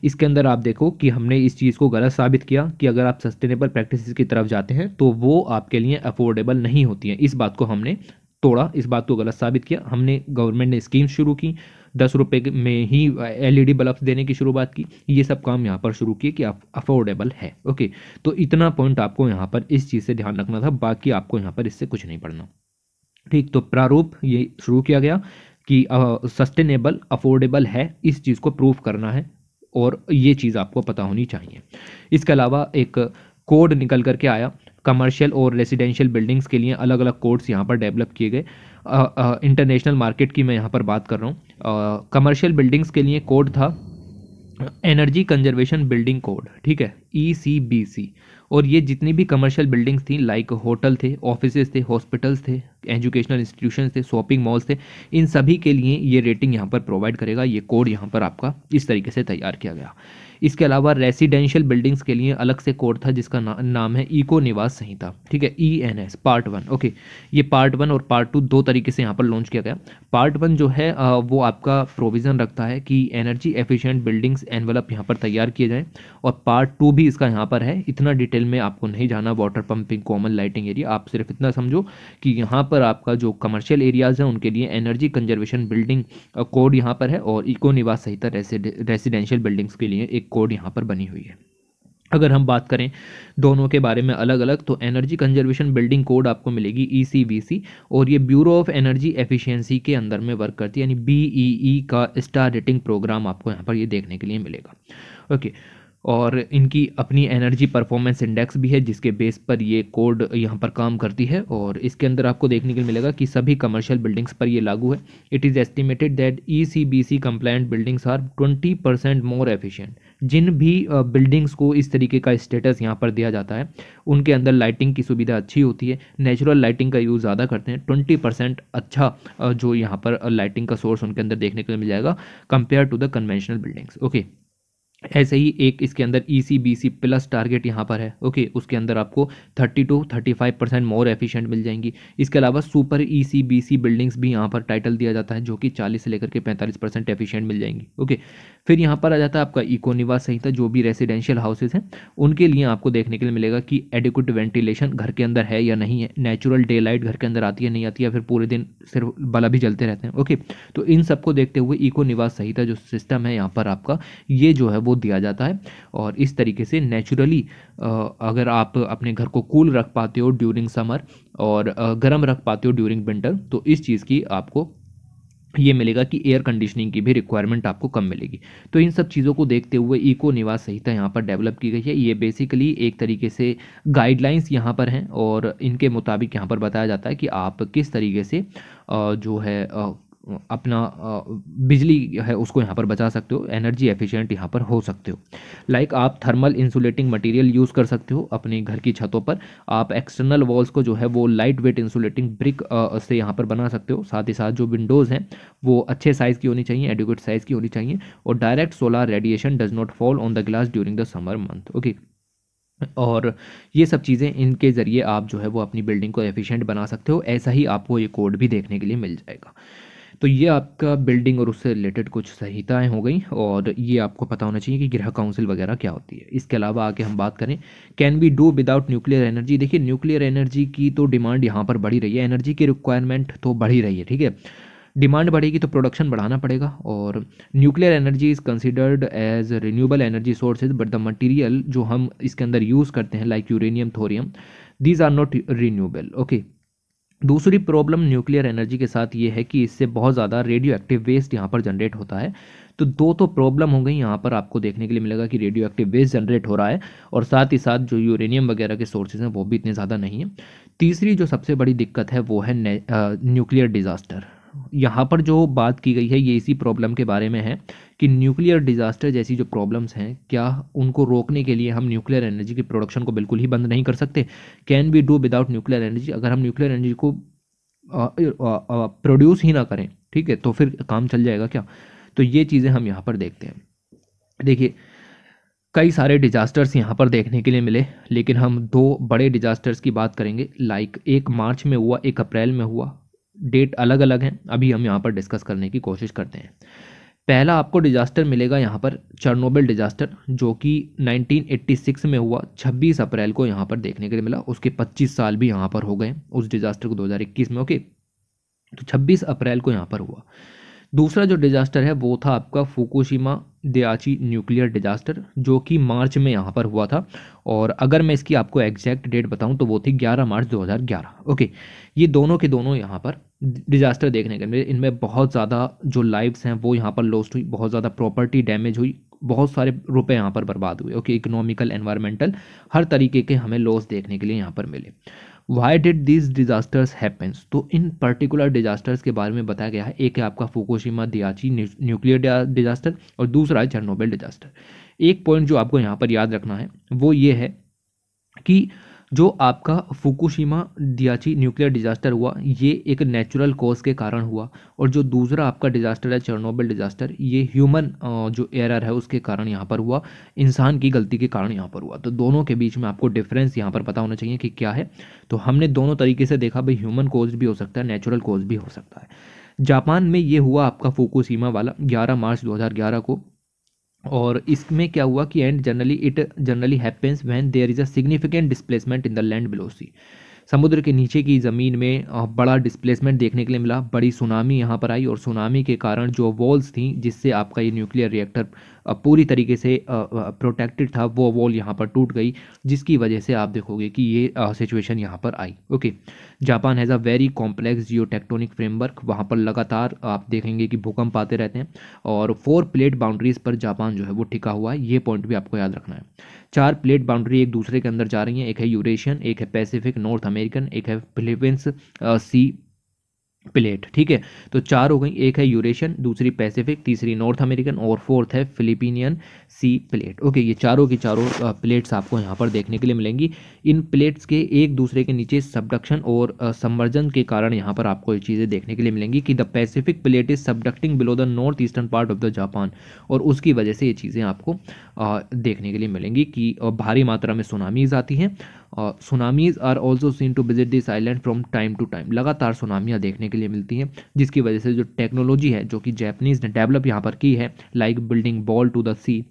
इसके अंदर आप देखो कि हमने इस चीज़ को गलत साबित किया कि अगर आप सस्टेनेबल प्रैक्टिस की तरफ जाते हैं तो वो आपके लिए अफोर्डेबल नहीं होती हैं इस बात को हमने तोड़ा इस बात को गलत साबित किया हमने गवर्नमेंट ने स्कीम्स शुरू की दस रुपये में ही एलईडी ई देने की शुरुआत की ये सब काम यहाँ पर शुरू किए कि आप अफोर्डेबल है ओके तो इतना पॉइंट आपको यहाँ पर इस चीज़ से ध्यान रखना था बाकी आपको यहाँ पर इससे कुछ नहीं पढ़ना ठीक तो प्रारूप ये शुरू किया गया कि सस्टेनेबल अफोर्डेबल है इस चीज़ को प्रूव करना है और ये चीज़ आपको पता होनी चाहिए इसके अलावा एक कोड निकल करके आया कमर्शियल और रेजिडेंशियल बिल्डिंग्स के लिए अलग अलग कोड्स यहाँ पर डेवलप किए गए इंटरनेशनल मार्केट की मैं यहाँ पर बात कर रहा हूँ कमर्शियल बिल्डिंग्स के लिए कोड था एनर्जी कंजर्वेशन बिल्डिंग कोड ठीक है ई सी बी सी और ये जितनी भी कमर्शियल बिल्डिंग्स थी लाइक होटल थे ऑफिस थे हॉस्पिटल्स थे एजुकेशनल इंस्टीट्यूशन थे शॉपिंग मॉल्स थे इन सभी के लिए ये रेटिंग यहाँ पर प्रोवाइड करेगा ये कोड यहाँ पर आपका इस तरीके से तैयार किया गया इसके अलावा रेसिडेंशियल बिल्डिंग्स के लिए अलग से कोड था जिसका ना, नाम है इको निवास संहिता ठीक है E N S part one okay ये पार्ट वन और पार्ट टू दो तरीके से यहाँ पर लॉन्च किया गया पार्ट वन जो है आ, वो आपका प्रोविज़न रखता है कि एनर्जी एफिशियंट बिल्डिंग्स एनवेलप यहाँ पर तैयार किए जाएँ और पार्ट टू भी इसका यहाँ पर है इतना डिटेल में आपको नहीं जाना water pumping common lighting area आप सिर्फ इतना समझो कि यहाँ पर आपका जो कमर्शियल एरियाज़ हैं उनके लिए एनर्जी कंजर्वेशन बिल्डिंग कोड यहाँ पर है और इको निवास सहित रेसिडेंशियल बिल्डिंग्स के लिए एक कोड यहाँ पर बनी हुई है अगर हम बात करें दोनों के बारे में अलग अलग तो एनर्जी कंजर्वेशन बिल्डिंग कोड आपको मिलेगी ई e और ये ब्यूरो ऑफ एनर्जी एफिशिएंसी के अंदर में वर्क करती है यानी बी e e का स्टार रेटिंग प्रोग्राम आपको यहाँ पर ये देखने के लिए मिलेगा ओके और इनकी अपनी एनर्जी परफॉर्मेंस इंडेक्स भी है जिसके बेस पर ये कोड यहाँ पर काम करती है और इसके अंदर आपको देखने के लिए मिलेगा कि सभी कमर्शियल बिल्डिंग्स पर ये लागू है it is estimated that E C B C compliant buildings are twenty percent more efficient जिन भी बिल्डिंग्स को इस तरीके का स्टेटस यहाँ पर दिया जाता है उनके अंदर लाइटिंग की सुविधा अच्छी होती है नेचुरल लाइटिंग का यूज़ ज़्यादा करते हैं ट्वेंटी परसेंट अच्छा जो यहाँ पर लाइटिंग का सोर्स उनके अंदर देखने को मिल जाएगा compare to the conventional buildings okay ऐसे ही एक इसके अंदर E C B C plus target यहाँ पर है ओके उसके अंदर आपको thirty to thirty five percent more efficient मिल जाएंगी इसके अलावा super E C B C buildings भी यहाँ पर टाइटल दिया जाता है जो कि चालीस से लेकर के पैंतालीस परसेंट एफिशिएंट मिल जाएंगी ओके फिर यहाँ पर आ जाता है आपका इको निवास संहिता जो भी रेसिडेंशियल हाउसेज हैं उनके लिए आपको देखने के लिए मिलेगा कि एडिकुट वेंटिलेशन घर के अंदर है या नहीं है नेचुरल डे लाइट घर के अंदर आती है नहीं आती है फिर पूरे दिन सिर्फ बल्ब ही जलते रहते हैं ओके तो इन सबको देखते हुए इको निवास संहिता जो सिस्टम है यहाँ पर आपका ये जो है वो दिया जाता है और इस तरीके से नेचुरली अगर आप अपने घर को कूल रख पाते हो ड्यूरिंग समर और गर्म रख पाते हो ड्यूरिंग विंटर तो इस चीज़ की आपको ये मिलेगा कि एयर कंडीशनिंग की भी रिक्वायरमेंट आपको कम मिलेगी तो इन सब चीज़ों को देखते हुए इको निवास संहिता यहाँ पर डेवलप की गई है ये बेसिकली एक तरीके से गाइडलाइंस यहाँ पर हैं और इनके मुताबिक यहाँ पर बताया जाता है कि आप किस तरीके से जो है अपना बिजली है उसको यहाँ पर बचा सकते हो एनर्जी एफिशिएंट यहाँ पर हो सकते हो लाइक like आप थर्मल इंसुलेटिंग मटेरियल यूज़ कर सकते हो अपने घर की छतों पर आप एक्सटर्नल वॉल्स को जो है वो लाइट वेट इंसुलेटिंग ब्रिक से यहाँ पर बना सकते हो साथ ही साथ जो विंडोज़ हैं वो अच्छे साइज़ की होनी चाहिए एडुकेट साइज़ की होनी चाहिए और direct solar radiation does not fall on the glass during the summer month okay और ये सब चीज़ें इनके ज़रिए आप जो है वो अपनी बिल्डिंग को एफिशिएंट बना सकते हो ऐसा ही आपको ये कोड भी देखने के लिए मिल जाएगा तो ये आपका बिल्डिंग और उससे रिलेटेड कुछ संहिताएँ हो गई और ये आपको पता होना चाहिए कि गृह काउंसिल वगैरह क्या होती है इसके अलावा आके हम बात करें can be do without nuclear energy देखिए न्यूक्लियर एनर्जी की तो डिमांड यहाँ पर बढ़ी रही है एनर्जी की रिक्वायरमेंट तो बढ़ी रही है ठीक है डिमांड बढ़ेगी तो प्रोडक्शन बढ़ाना पड़ेगा और nuclear energy is considered as renewable energy sources but the material जो हम इसके अंदर यूज़ करते हैं like uranium thorium these are not renewable okay दूसरी प्रॉब्लम न्यूक्लियर एनर्जी के साथ ये है कि इससे बहुत ज़्यादा रेडियो एक्टिव वेस्ट यहाँ पर जनरेट होता है तो दो तो प्रॉब्लम हो गई यहाँ पर आपको देखने के लिए मिलेगा कि रेडियो एक्टिव वेस्ट जनरेट हो रहा है और साथ ही साथ जो यूरेनियम वगैरह के सोर्सेज हैं वो भी इतने ज़्यादा नहीं हैं तीसरी जो सबसे बड़ी दिक्कत है वो है न्यूक्लियर डिज़ास्टर यहाँ पर जो बात की गई है ये इसी प्रॉब्लम के बारे में है कि न्यूक्लियर डिज़ास्टर जैसी जो प्रॉब्लम्स हैं क्या उनको रोकने के लिए हम न्यूक्लियर एनर्जी की प्रोडक्शन को बिल्कुल ही बंद नहीं कर सकते can be do without nuclear energy अगर हम न्यूक्लियर एनर्जी को प्रोड्यूस ही ना करें ठीक है तो फिर काम चल जाएगा क्या तो ये चीज़ें हम यहाँ पर देखते हैं देखिए कई सारे डिजास्टर्स यहाँ पर देखने के लिए मिले लेकिन हम दो बड़े डिजास्टर्स की बात करेंगे लाइक एक मार्च में हुआ एक अप्रैल में हुआ डेट अलग अलग हैं अभी हम यहाँ पर डिस्कस करने की कोशिश करते हैं पहला आपको डिजास्टर मिलेगा यहाँ पर चर्नोबिल डिजास्टर जो कि 1986 में हुआ 26 अप्रैल को यहाँ पर देखने के लिए मिला उसके 25 साल भी यहाँ पर हो गए उस डिजास्टर को 2021 में ओके तो 26 अप्रैल को यहाँ पर हुआ दूसरा जो डिज़ास्टर है वो था आपका फुकुशिमा दयाची न्यूक्लियर डिज़ास्टर जो कि मार्च में यहाँ पर हुआ था और अगर मैं इसकी आपको एग्जैक्ट डेट बताऊँ तो वो थी 11 मार्च 2011 ओके ये दोनों के दोनों यहाँ पर डिज़ास्टर देखने के इनमें बहुत ज़्यादा जो लाइव्स हैं वो यहाँ पर लॉस्ट हुई बहुत ज़्यादा प्रॉपर्टी डैमेज हुई बहुत सारे रुपए यहाँ पर बर्बाद हुए ओके इकोनॉमिकल एनवायरमेंटल हर तरीके के हमें लॉस देखने के लिए यहाँ पर मिले why did these disasters happens तो इन पर्टिकुलर डिज़ास्टर्स के बारे में बताया गया है एक है आपका फोकोशीमा दियाची न्यूक्लियर डिज़ास्टर और दूसरा है चरनोबेल डिज़ास्टर एक पॉइंट जो आपको यहाँ पर याद रखना है वो ये है कि जो आपका फुकुशिमा दियाची न्यूक्लियर डिजास्टर हुआ ये एक नेचुरल कॉज के कारण हुआ और जो दूसरा आपका डिजास्टर है चर्नोबिल डिजास्टर ये ह्यूमन जो एरर है उसके कारण यहाँ पर हुआ इंसान की गलती के कारण यहाँ पर हुआ तो दोनों के बीच में आपको डिफरेंस यहाँ पर पता होना चाहिए कि क्या है तो हमने दोनों तरीके से देखा भाई ह्यूमन कॉज भी हो सकता है नेचुरल कॉज भी हो सकता है जापान में ये हुआ आपका फुकुशिमा वाला 11 मार्च 2011 को और इसमें क्या हुआ कि and generally it generally happens when there is a significant displacement in the land below sea समुद्र के नीचे की ज़मीन में बड़ा डिस्प्लेसमेंट देखने के लिए मिला बड़ी सुनामी यहाँ पर आई और सुनामी के कारण जो वॉल्स थी जिससे आपका ये न्यूक्लियर रिएक्टर पूरी तरीके से प्रोटेक्टेड था वो वॉल यहाँ पर टूट गई जिसकी वजह से आप देखोगे कि ये सिचुएशन यहाँ पर आई okay Japan has a very complex geotectonic framework वहाँ पर लगातार आप देखेंगे कि भूकंप आते रहते हैं और फोर प्लेट बाउंड्रीज पर जापान जो है वो टिका हुआ है ये पॉइंट भी आपको याद रखना है चार प्लेट बाउंड्री एक दूसरे के अंदर जा रही हैं एक है यूरेशियन एक है पैसिफिक नॉर्थ अमेरिकन एक है फिलिपींस सी प्लेट ठीक है तो चार हो गई एक है यूरेशियन दूसरी पैसिफिक तीसरी नॉर्थ अमेरिकन और फोर्थ है फिलिपिनियन सी प्लेट ओके ये चारों की चारों प्लेट्स आपको यहाँ पर देखने के लिए मिलेंगी इन प्लेट्स के एक दूसरे के नीचे सबडक्शन और संवर्जन के कारण यहाँ पर आपको ये चीज़ें देखने के लिए मिलेंगी कि the pacific plate is subducting below the north eastern part of the Japan और उसकी वजह से ये चीज़ें आपको देखने के लिए मिलेंगी कि भारी मात्रा में सुनामीज आती हैं और tsunamis are also seen to visit this island from time to time लगातार सुनामियाँ देखने के लिए मिलती हैं जिसकी वजह से जो टेक्नोलॉजी है जो कि जैपनीज़ ने डेवलप यहाँ पर की है like building wall to the sea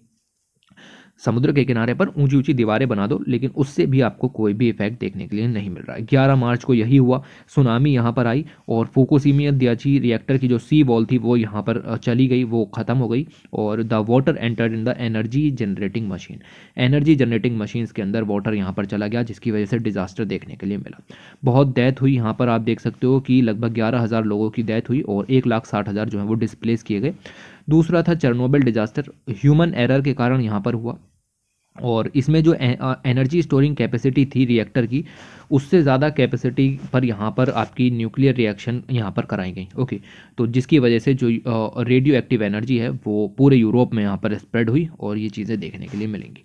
समुद्र के किनारे पर ऊंची ऊंची दीवारें बना दो लेकिन उससे भी आपको कोई भी इफेक्ट देखने के लिए नहीं मिल रहा है ग्यारह मार्च को यही हुआ सुनामी यहाँ पर आई और फोकोसीमियत दियाची रिएक्टर की जो सी वॉल थी वो यहाँ पर चली गई वो ख़त्म हो गई और the water entered in the energy generating machine energy generating machines के अंदर वाटर यहाँ पर चला गया जिसकी वजह से डिजास्टर देखने के लिए मिला बहुत डेथ हुई यहाँ पर आप देख सकते हो कि लगभग ग्यारह लोगों की डेथ हुई और एक लाख साठ हज़ार जो है वो डिस्प्लेस किए गए दूसरा था चरनोबल डिजास्टर ह्यूमन एरर के कारण यहाँ पर हुआ और इसमें जो एनर्जी स्टोरिंग कैपेसिटी थी रिएक्टर की उससे ज़्यादा कैपेसिटी पर यहाँ पर आपकी न्यूक्लियर रिएक्शन यहाँ पर कराई गई ओके तो जिसकी वजह से जो रेडियो एक्टिव एनर्जी है वो पूरे यूरोप में यहाँ पर स्प्रेड हुई और ये चीज़ें देखने के लिए मिलेंगी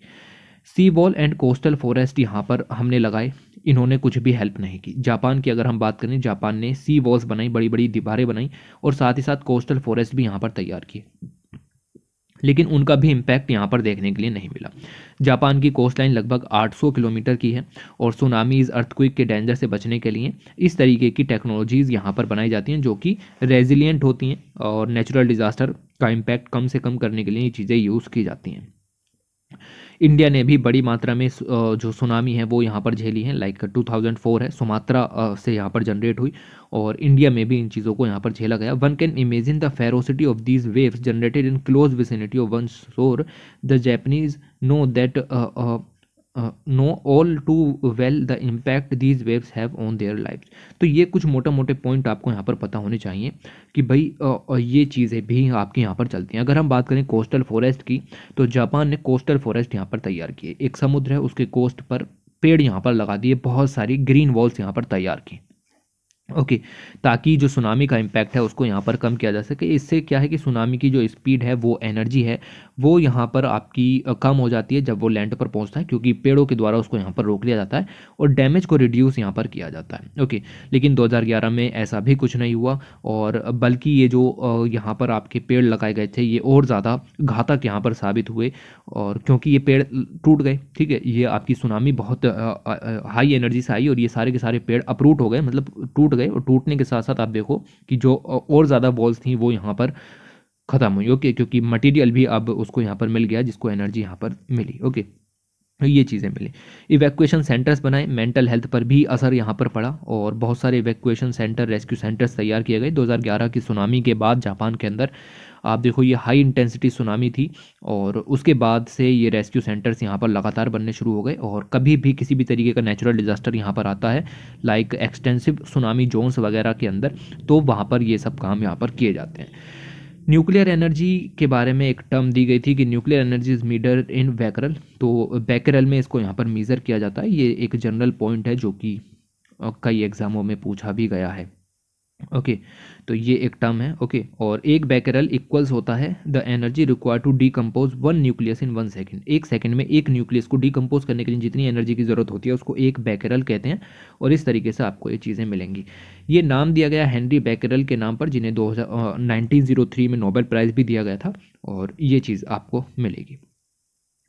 sea wall and coastal forest यहाँ पर हमने लगाए इन्होंने कुछ भी हेल्प नहीं की जापान की अगर हम बात करें जापान ने सी वॉल्स बनाई बड़ी बड़ी दीवारें बनाई और साथ ही साथ कोस्टल फॉरेस्ट भी यहाँ पर तैयार किए लेकिन उनका भी इम्पैक्ट यहाँ पर देखने के लिए नहीं मिला जापान की कोस्ट लाइन लगभग 800 किलोमीटर की है और सुनामीज अर्थक्विक के डेंजर से बचने के लिए इस तरीके की टेक्नोलॉजीज़ यहाँ पर बनाई जाती हैं जो कि रेजिलिएंट होती हैं और नेचुरल डिज़ास्टर का इम्पैक्ट कम से कम करने के लिए ये चीज़ें यूज़ की जाती हैं इंडिया ने भी बड़ी मात्रा में जो सुनामी है वो यहाँ पर झेली है लाइक 2004 है सुमात्रा से यहाँ पर जनरेट हुई और इंडिया में भी इन चीज़ों को यहाँ पर झेला गया one can imagine the ferocity of these waves generated in close vicinity of onshore the Japanese know that know all too well the impact these these have on their life तो ये कुछ मोटा मोटे point आपको यहाँ पर पता होने चाहिए कि भाई uh, uh, ये चीज़ें भी आपके यहाँ पर चलती हैं अगर हम बात करें कोस्टल फॉरेस्ट की तो जापान ने कोस्टल फॉरेस्ट यहाँ पर तैयार किए एक समुद्र है उसके कोस्ट पर पेड़ यहाँ पर लगा दिए बहुत सारी ग्रीन वॉल्स यहाँ पर तैयार की ओके okay, ताकि जो सुनामी का इम्पैक्ट है उसको यहाँ पर कम किया जा सके इससे क्या है कि सुनामी की जो स्पीड है वो एनर्जी है वो यहाँ पर आपकी कम हो जाती है जब वो लैंड पर पहुँचता है क्योंकि पेड़ों के द्वारा उसको यहाँ पर रोक लिया जाता है और डैमेज को रिड्यूस यहाँ पर किया जाता है ओके लेकिन 2011 में ऐसा भी कुछ नहीं हुआ और बल्कि ये जो यहाँ पर आपके पेड़ लगाए गए थे ये और ज़्यादा घातक यहाँ पर साबित हुए और क्योंकि ये पेड़ टूट गए ठीक है ये आपकी सुनामी बहुत हाई एनर्जी से आई और ये सारे के सारे पेड़ अपरूट हो गए मतलब टूट गए और टूटने के साथ साथ आप देखो कि जो और ज़्यादा बॉल्स थी वो यहाँ पर ख़त्म हुई ओके क्योंकि मटेरियल भी अब उसको यहाँ पर मिल गया जिसको एनर्जी यहाँ पर मिली ओके तो ये चीज़ें मिली इवैक्यूएशन सेंटर्स बनाए मेंटल हेल्थ पर भी असर यहाँ पर पड़ा और बहुत सारे इवैक्यूएशन सेंटर रेस्क्यू सेंटर्स तैयार किए गए 2011 की सुनामी के बाद जापान के अंदर आप देखो ये हाई इंटेंसिटी सुनामी थी और उसके बाद से ये रेस्क्यू सेंटर्स यहाँ पर लगातार बनने शुरू हो गए और कभी भी किसी भी तरीके का नेचुरल डिजास्टर यहाँ पर आता है लाइक एक्सटेंसिव सुनामी जोन्स वगैरह के अंदर तो वहाँ पर ये सब काम यहाँ पर किए जाते हैं न्यूक्लियर एनर्जी के बारे में एक टर्म दी गई थी कि nuclear energy is measured in becquerel तो बैकरल में इसको यहाँ पर मीज़र किया जाता है ये एक जनरल पॉइंट है जो कि कई एग्ज़ामों में पूछा भी गया है ओके okay, तो ये एक टर्म है ओके okay, और एक बैकेरल इक्वल्स होता है the energy required to decompose one nucleus in one second एक सेकंड में एक न्यूक्लियस को डीकम्पोज करने के लिए जितनी एनर्जी की ज़रूरत होती है उसको एक बैकेरल कहते हैं और इस तरीके से आपको ये चीज़ें मिलेंगी ये नाम दिया गया हैंनरी बैकेरल के नाम पर जिन्हें दो हज़ार में नोबेल प्राइज़ भी दिया गया था और ये चीज़ आपको मिलेगी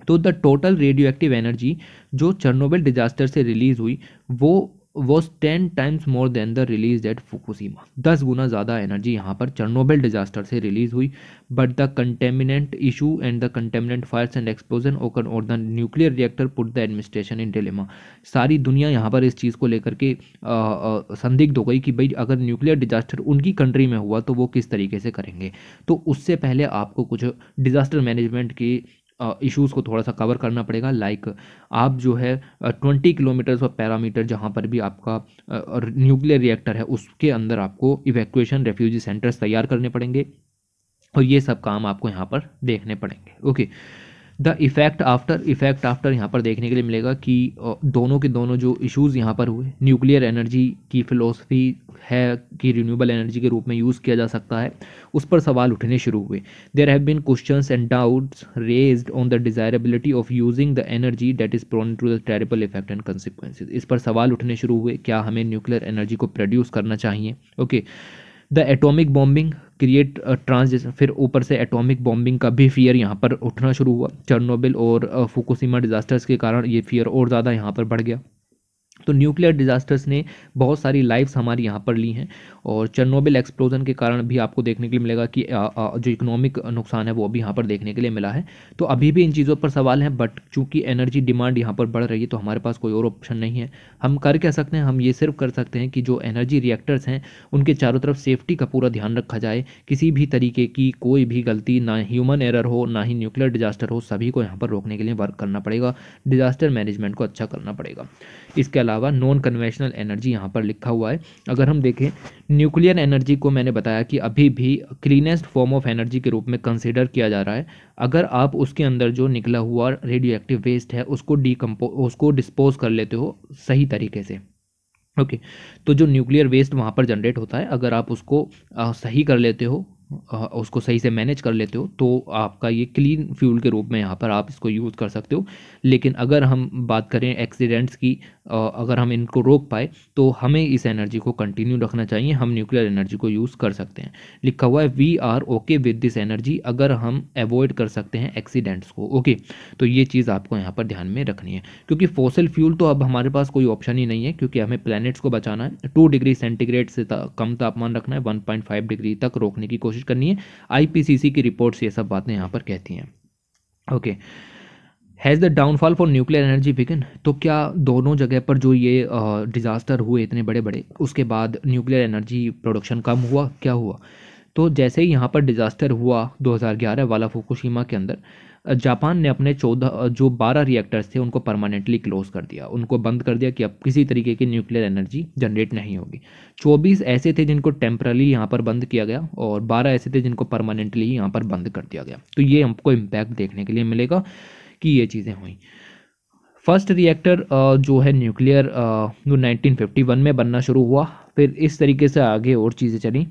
तो the total radioactive energy जो चर्नोबिल डिजास्टर से रिलीज़ हुई वो was ten times more than the release at Fukushima दस गुना ज़्यादा एनर्जी यहाँ पर चरनोबल डिजास्टर से रिलीज हुई but the contaminant issue and the contaminant fires and explosion ओकन और the nuclear reactor put the administration in dilemma सारी दुनिया यहाँ पर इस चीज़ को लेकर के संदिग्ध हो गई कि भाई अगर न्यूक्लियर डिजास्टर उनकी कंट्री में हुआ तो वो किस तरीके से करेंगे तो उससे पहले आपको कुछ डिजास्टर मैनेजमेंट की इश्यूज़ को थोड़ा सा कवर करना पड़ेगा लाइक आप जो है ट्वेंटी किलोमीटर्स और पैरामीटर जहाँ पर भी आपका न्यूक्लियर रिएक्टर है उसके अंदर आपको इवैक्यूएशन रेफ्यूजी सेंटर्स तैयार करने पड़ेंगे और ये सब काम आपको यहाँ पर देखने पड़ेंगे okay okay. The effect after effect after यहाँ पर देखने के लिए मिलेगा कि दोनों के दोनों जो इश्यूज़ यहाँ पर हुए न्यूक्लियर एनर्जी की फ़िलोसफी है कि रिन्यूएबल एनर्जी के रूप में यूज़ किया जा सकता है उस पर सवाल उठने शुरू हुए there have been question and doubts raise on the desirability of using the energy that is prone to the terrible effect and consequences इस पर सवाल उठने शुरू हुए क्या हमें न्यूक्लियर एनर्जी को प्रोड्यूस करना चाहिए okay okay. The atomic bombing create ट्रांस फिर ऊपर से एटॉमिक बॉम्बिंग का भी फियर यहाँ पर उठना शुरू हुआ चर्नोबिल और फुकोसीमा डिज़ास्टर्स के कारण ये फियर और ज़्यादा यहाँ पर बढ़ गया तो न्यूक्लियर डिजास्टर्स ने बहुत सारी लाइफ्स हमारी यहाँ पर ली हैं और चरनोबिल एक्सप्लोजन के कारण भी आपको देखने के लिए मिलेगा कि जो इकोनॉमिक नुकसान है वो अभी यहाँ पर देखने के लिए मिला है तो अभी भी इन चीज़ों पर सवाल हैं बट चूंकि एनर्जी डिमांड यहाँ पर बढ़ रही है तो हमारे पास कोई और ऑप्शन नहीं है हम कर कह सकते हैं हम ये सिर्फ कर सकते हैं कि जो एनर्जी रिएक्टर्स हैं उनके चारों तरफ सेफ्टी का पूरा ध्यान रखा जाए किसी भी तरीके की कोई भी गलती ना ह्यूमन एरर हो ना ही न्यूक्लियर डिजास्टर हो सभी को यहाँ पर रोकने के लिए वर्क करना पड़ेगा डिजास्टर मैनेजमेंट को अच्छा करना पड़ेगा इसके अलावा अलावा नॉन कन्वेंशनल एनर्जी यहाँ पर लिखा हुआ है अगर हम देखें न्यूक्लियर एनर्जी को मैंने बताया कि अभी भी क्लीनेस्ट फॉर्म ऑफ एनर्जी के रूप में कंसिडर किया जा रहा है अगर आप उसके अंदर जो निकला हुआ रेडियो एक्टिव वेस्ट है उसको डीकम्पो उसको डिस्पोज कर लेते हो सही तरीके से ओके okay, तो जो न्यूक्लियर वेस्ट वहाँ पर जनरेट होता है अगर आप उसको आ, सही कर लेते हो उसको सही से मैनेज कर लेते हो तो आपका ये क्लीन फ्यूल के रूप में यहाँ पर आप इसको यूज़ कर सकते हो लेकिन अगर हम बात करें एक्सीडेंट्स की अगर हम इनको रोक पाए तो हमें इस एनर्जी को कंटिन्यू रखना चाहिए हम न्यूक्लियर एनर्जी को यूज़ कर सकते हैं लिखा हुआ है we are okay with this energy अगर हम अवॉइड कर सकते हैं एक्सीडेंट्स को ओके तो ये चीज़ आपको यहाँ पर ध्यान में रखनी है क्योंकि फोसल फ्यूल तो अब हमारे पास कोई ऑप्शन ही नहीं है क्योंकि हमें प्लानट्स को बचाना है टू डिग्री सेंटीग्रेड से कम तापमान रखना है वन डिग्री तक रोकने की कोशिश कोशिश करनी है आईपीसीसी की रिपोर्ट्स ये सब बातें यहाँ पर कहती हैं okay has the downfall for nuclear energy began तो क्या दोनों जगह पर जो ये डिज़ास्टर हुए इतने बड़े बड़े उसके बाद न्यूक्लियर एनर्जी प्रोडक्शन कम हुआ क्या हुआ तो जैसे ही यहाँ पर डिज़ास्टर हुआ 2011 वाला फुकुशीमा के अंदर जापान ने अपने चौदह जो बारह रिएक्टर्स थे उनको परमानेंटली क्लोज कर दिया उनको बंद कर दिया कि अब किसी तरीके की न्यूक्लियर एनर्जी जनरेट नहीं होगी चौबीस ऐसे थे जिनको टेम्परली यहाँ पर बंद किया गया और बारह ऐसे थे जिनको परमानेंटली यहाँ पर बंद कर दिया गया तो ये हमको इम्पैक्ट देखने के लिए मिलेगा कि ये चीज़ें हुई फर्स्ट रिएक्टर जो है न्यूक्लियर जो 1951 में बनना शुरू हुआ फिर इस तरीके से आगे और चीज़ें चली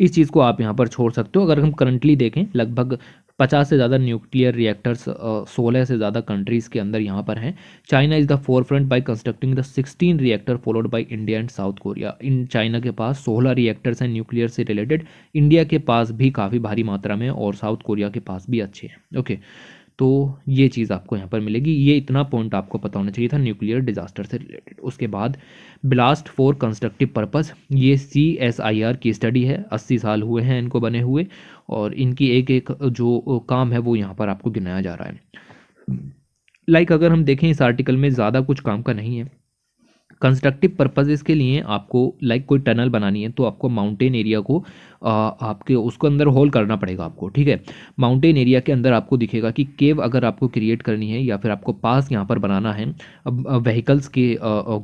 इस चीज़ को आप यहाँ पर छोड़ सकते हो अगर हम करंटली देखें लगभग पचास से ज़्यादा न्यूक्लियर रिएक्टर्स सोलह से ज़्यादा कंट्रीज़ के अंदर यहाँ पर हैं China is the forefront by constructing the sixteen reactor followed by India and South Korea in China के पास सोलह रिएक्टर्स हैं न्यूक्लियर से रिलेटेड इंडिया के पास भी काफ़ी भारी मात्रा में और साउथ कोरिया के पास भी अच्छे हैं ओके okay. तो ये चीज़ आपको यहाँ पर मिलेगी ये इतना पॉइंट आपको पता होना चाहिए था न्यूक्लियर डिजास्टर से रिलेटेड उसके बाद ब्लास्ट फॉर कंस्ट्रक्टिव पर्पस ये सी एस आई आर की स्टडी है अस्सी साल हुए हैं इनको बने हुए और इनकी एक एक जो काम है वो यहाँ पर आपको गिनाया जा रहा है लाइक like अगर हम देखें इस आर्टिकल में ज़्यादा कुछ काम का नहीं है कंस्ट्रक्टिव पर्पजेज़ के लिए आपको लाइक कोई टनल बनानी है तो आपको माउंटेन एरिया को आ, आपके उसको अंदर होल करना पड़ेगा आपको ठीक है माउंटेन एरिया के अंदर आपको दिखेगा कि केव अगर आपको क्रिएट करनी है या फिर आपको पास यहाँ पर बनाना है अब वहीकल्स के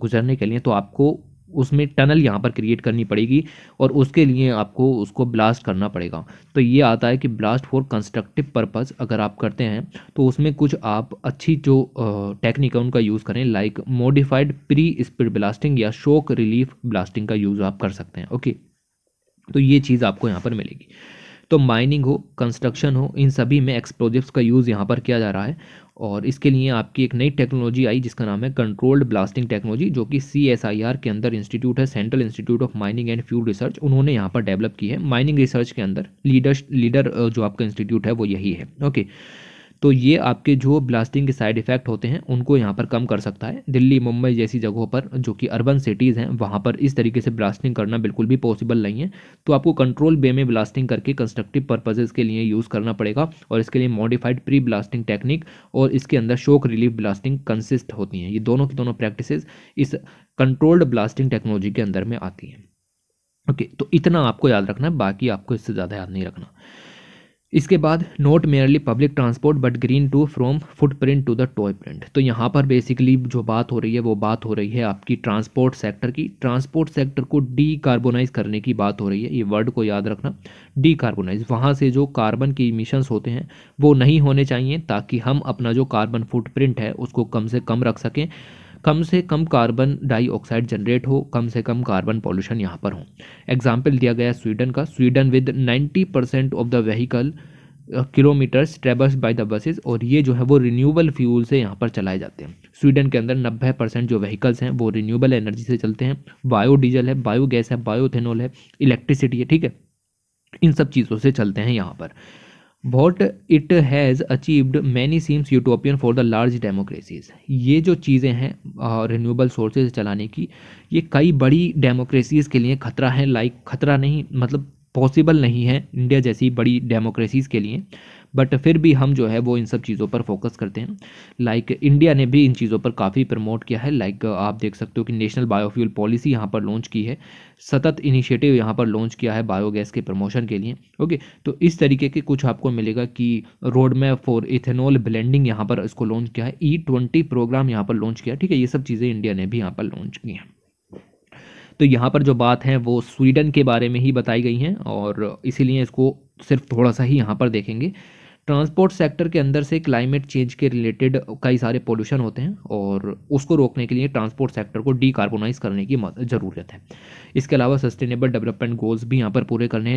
गुजरने के लिए तो आपको उसमें टनल यहाँ पर क्रिएट करनी पड़ेगी और उसके लिए आपको उसको ब्लास्ट करना पड़ेगा तो ये आता है कि ब्लास्ट फॉर कंस्ट्रक्टिव पर्पज़ अगर आप करते हैं तो उसमें कुछ आप अच्छी जो टेक्निक है उनका यूज़ करें like modified pre speed blasting या शोक रिलीफ ब्लास्टिंग का यूज़ आप कर सकते हैं ओके तो ये चीज़ आपको यहाँ पर मिलेगी तो माइनिंग हो कंस्ट्रक्शन हो इन सभी में एक्सप्लोजिव्स का यूज़ यहाँ पर किया जा रहा है और इसके लिए आपकी एक नई टेक्नोलॉजी आई जिसका नाम है कंट्रोल्ड ब्लास्टिंग टेक्नोलॉजी जो कि सी एस आई आर के अंदर इंस्टीट्यूट है central institute of mining and fuel research उन्होंने यहाँ पर डेवलप की है माइनिंग रिसर्च के अंदर लीडर लीडर जो आपका इंस्टीट्यूट है वो यही है ओके okay. तो ये आपके जो ब्लास्टिंग के साइड इफेक्ट होते हैं उनको यहाँ पर कम कर सकता है दिल्ली मुंबई जैसी जगहों पर जो कि अर्बन सिटीज़ हैं वहाँ पर इस तरीके से ब्लास्टिंग करना बिल्कुल भी पॉसिबल नहीं है तो आपको कंट्रोल बे में ब्लास्टिंग करके कंस्ट्रक्टिव पर्पजेज़ के लिए यूज़ करना पड़ेगा और इसके लिए मॉडिफाइड प्री ब्लास्टिंग टेक्निक और इसके अंदर शोक रिलीफ ब्लास्टिंग कंसिस्ट होती हैं ये दोनों की दोनों प्रैक्टिसज इस कंट्रोल्ड ब्लास्टिंग टेक्नोलॉजी के अंदर में आती हैं ओके okay, तो इतना आपको याद रखना है बाकी आपको इससे ज़्यादा याद नहीं रखना इसके बाद not merely public transport but green to from footprint to the toy print तो यहाँ पर बेसिकली जो बात हो रही है वो बात हो रही है आपकी ट्रांसपोर्ट सेक्टर की ट्रांसपोर्ट सेक्टर को डी कार्बोनाइज करने की बात हो रही है ये वर्ड को याद रखना डी कार्बोनाइज वहाँ से जो कार्बन के इमिशंस होते हैं वो नहीं होने चाहिए ताकि हम अपना जो कार्बन फुट है उसको कम से कम रख सकें कम से कम कार्बन डाइऑक्साइड जनरेट हो कम से कम कार्बन पॉल्यूशन यहाँ पर हो एग्जाम्पल दिया गया स्वीडन का Sweden with ninety percent of the vehicle kilometres travels by the buses और ये जो है वो रिन्यूएबल फ्यूल से यहाँ पर चलाए जाते हैं स्वीडन के अंदर नब्बे परसेंट जो व्हीकल्स हैं वो रिन्यूएबल एनर्जी से चलते हैं बायो डीजल है बायो गैस है बायोथेनॉल है इलेक्ट्रिसिटी है ठीक है इन सब चीज़ों से चलते हैं यहाँ पर what it has achieved many seems utopian for the large democracies ये जो चीज़ें हैं रिन्यूएबल सोर्सेज चलाने की ये कई बड़ी डेमोक्रेसीज़ के लिए खतरा है लाइक खतरा नहीं मतलब पॉसिबल नहीं है इंडिया जैसी बड़ी डेमोक्रेसीज़ के लिए बट फिर भी हम जो है वो इन सब चीज़ों पर फोकस करते हैं लाइक इंडिया ने भी इन चीज़ों पर काफ़ी प्रमोट किया है लाइक आप देख सकते हो कि नेशनल बायोफ्यूल पॉलिसी यहाँ पर लॉन्च की है सतत इनिशिएटिव यहाँ पर लॉन्च किया है बायोगैस के प्रमोशन के लिए ओके तो इस तरीके के कुछ आपको मिलेगा कि road map for ethanol blending यहाँ पर इसको लॉन्च किया है ई ट्वेंटी प्रोग्राम यहाँ पर लॉन्च किया ठीक है ये सब चीज़ें इंडिया ने भी यहाँ पर लॉन्च की हैं तो यहाँ पर जो बात है वो स्वीडन के बारे में ही बताई गई हैं और इसीलिए इसको सिर्फ थोड़ा सा ही यहाँ पर देखेंगे ट्रांसपोर्ट सेक्टर के अंदर से क्लाइमेट चेंज के रिलेटेड कई सारे पोल्यूशन होते हैं और उसको रोकने के लिए ट्रांसपोर्ट सेक्टर को डीकार्बोनाइज करने की ज़रूरत है इसके अलावा सस्टेनेबल डेवलपमेंट गोल्स भी यहाँ पर पूरे करने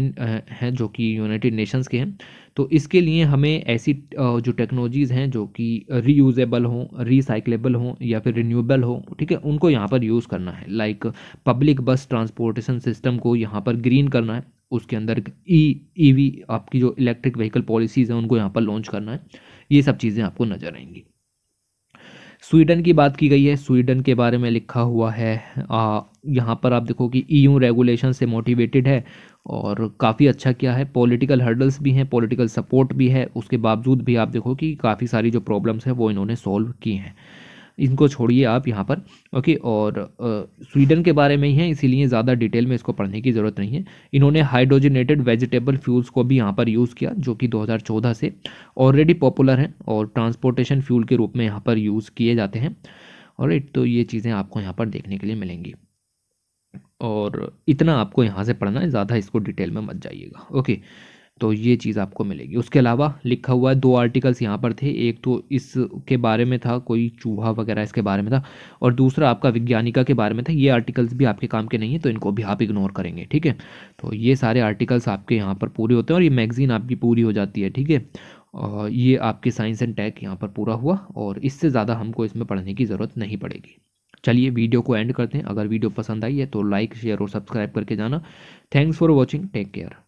हैं जो कि यूनाइटेड नेशंस के हैं तो इसके लिए हमें ऐसी जो टेक्नोलॉजीज़ हैं जो कि रीयूजेबल हों रिसाइकलेबल हों या फिर रिन्यूएबल हों ठीक है उनको यहाँ पर यूज़ करना है like public bus transportation system को यहाँ पर ग्रीन करना है उसके अंदर ई e, ईवी e आपकी जो इलेक्ट्रिक व्हीकल पॉलिसीज़ हैं उनको यहाँ पर लॉन्च करना है ये सब चीज़ें आपको नज़र आएंगी स्वीडन की बात की गई है स्वीडन के बारे में लिखा हुआ है आ, यहाँ पर आप देखो कि ईयू e रेगुलेशन से मोटिवेटेड है और काफ़ी अच्छा किया है पॉलिटिकल हर्डल्स भी हैं पॉलिटिकल सपोर्ट भी है उसके बावजूद भी आप देखो कि काफ़ी सारी जो प्रॉब्लम्स हैं वो इन्होंने सॉल्व की हैं इनको छोड़िए आप यहाँ पर ओके और स्वीडन के बारे में ही है इसीलिए ज़्यादा डिटेल में इसको पढ़ने की ज़रूरत नहीं है इन्होंने हाइड्रोजनेटेड वेजिटेबल फ्यूल्स को भी यहाँ पर यूज़ किया जो कि 2014 से ऑलरेडी पॉपुलर हैं और ट्रांसपोर्टेशन फ्यूल के रूप में यहाँ पर यूज़ किए जाते हैं और तो ये चीज़ें आपको यहाँ पर देखने के लिए मिलेंगी और इतना आपको यहाँ से पढ़ना है ज़्यादा इसको डिटेल में मत जाइएगा ओके तो ये चीज़ आपको मिलेगी उसके अलावा लिखा हुआ है दो आर्टिकल्स यहाँ पर थे एक तो इसके बारे में था कोई चूहा वगैरह इसके बारे में था और दूसरा आपका विज्ञानिका के बारे में था ये आर्टिकल्स भी आपके काम के नहीं है तो इनको भी आप इग्नोर करेंगे ठीक है तो ये सारे आर्टिकल्स आपके यहाँ पर पूरे होते हैं और ये मैगज़ीन आपकी पूरी हो जाती है ठीक है ये आपके साइंस एंड टेक यहाँ पर पूरा हुआ और इससे ज़्यादा हमको इसमें पढ़ने की ज़रूरत नहीं पड़ेगी चलिए वीडियो को एंड करते हैं अगर वीडियो पसंद आई है तो लाइक शेयर और सब्सक्राइब करके जाना thanks for watching take care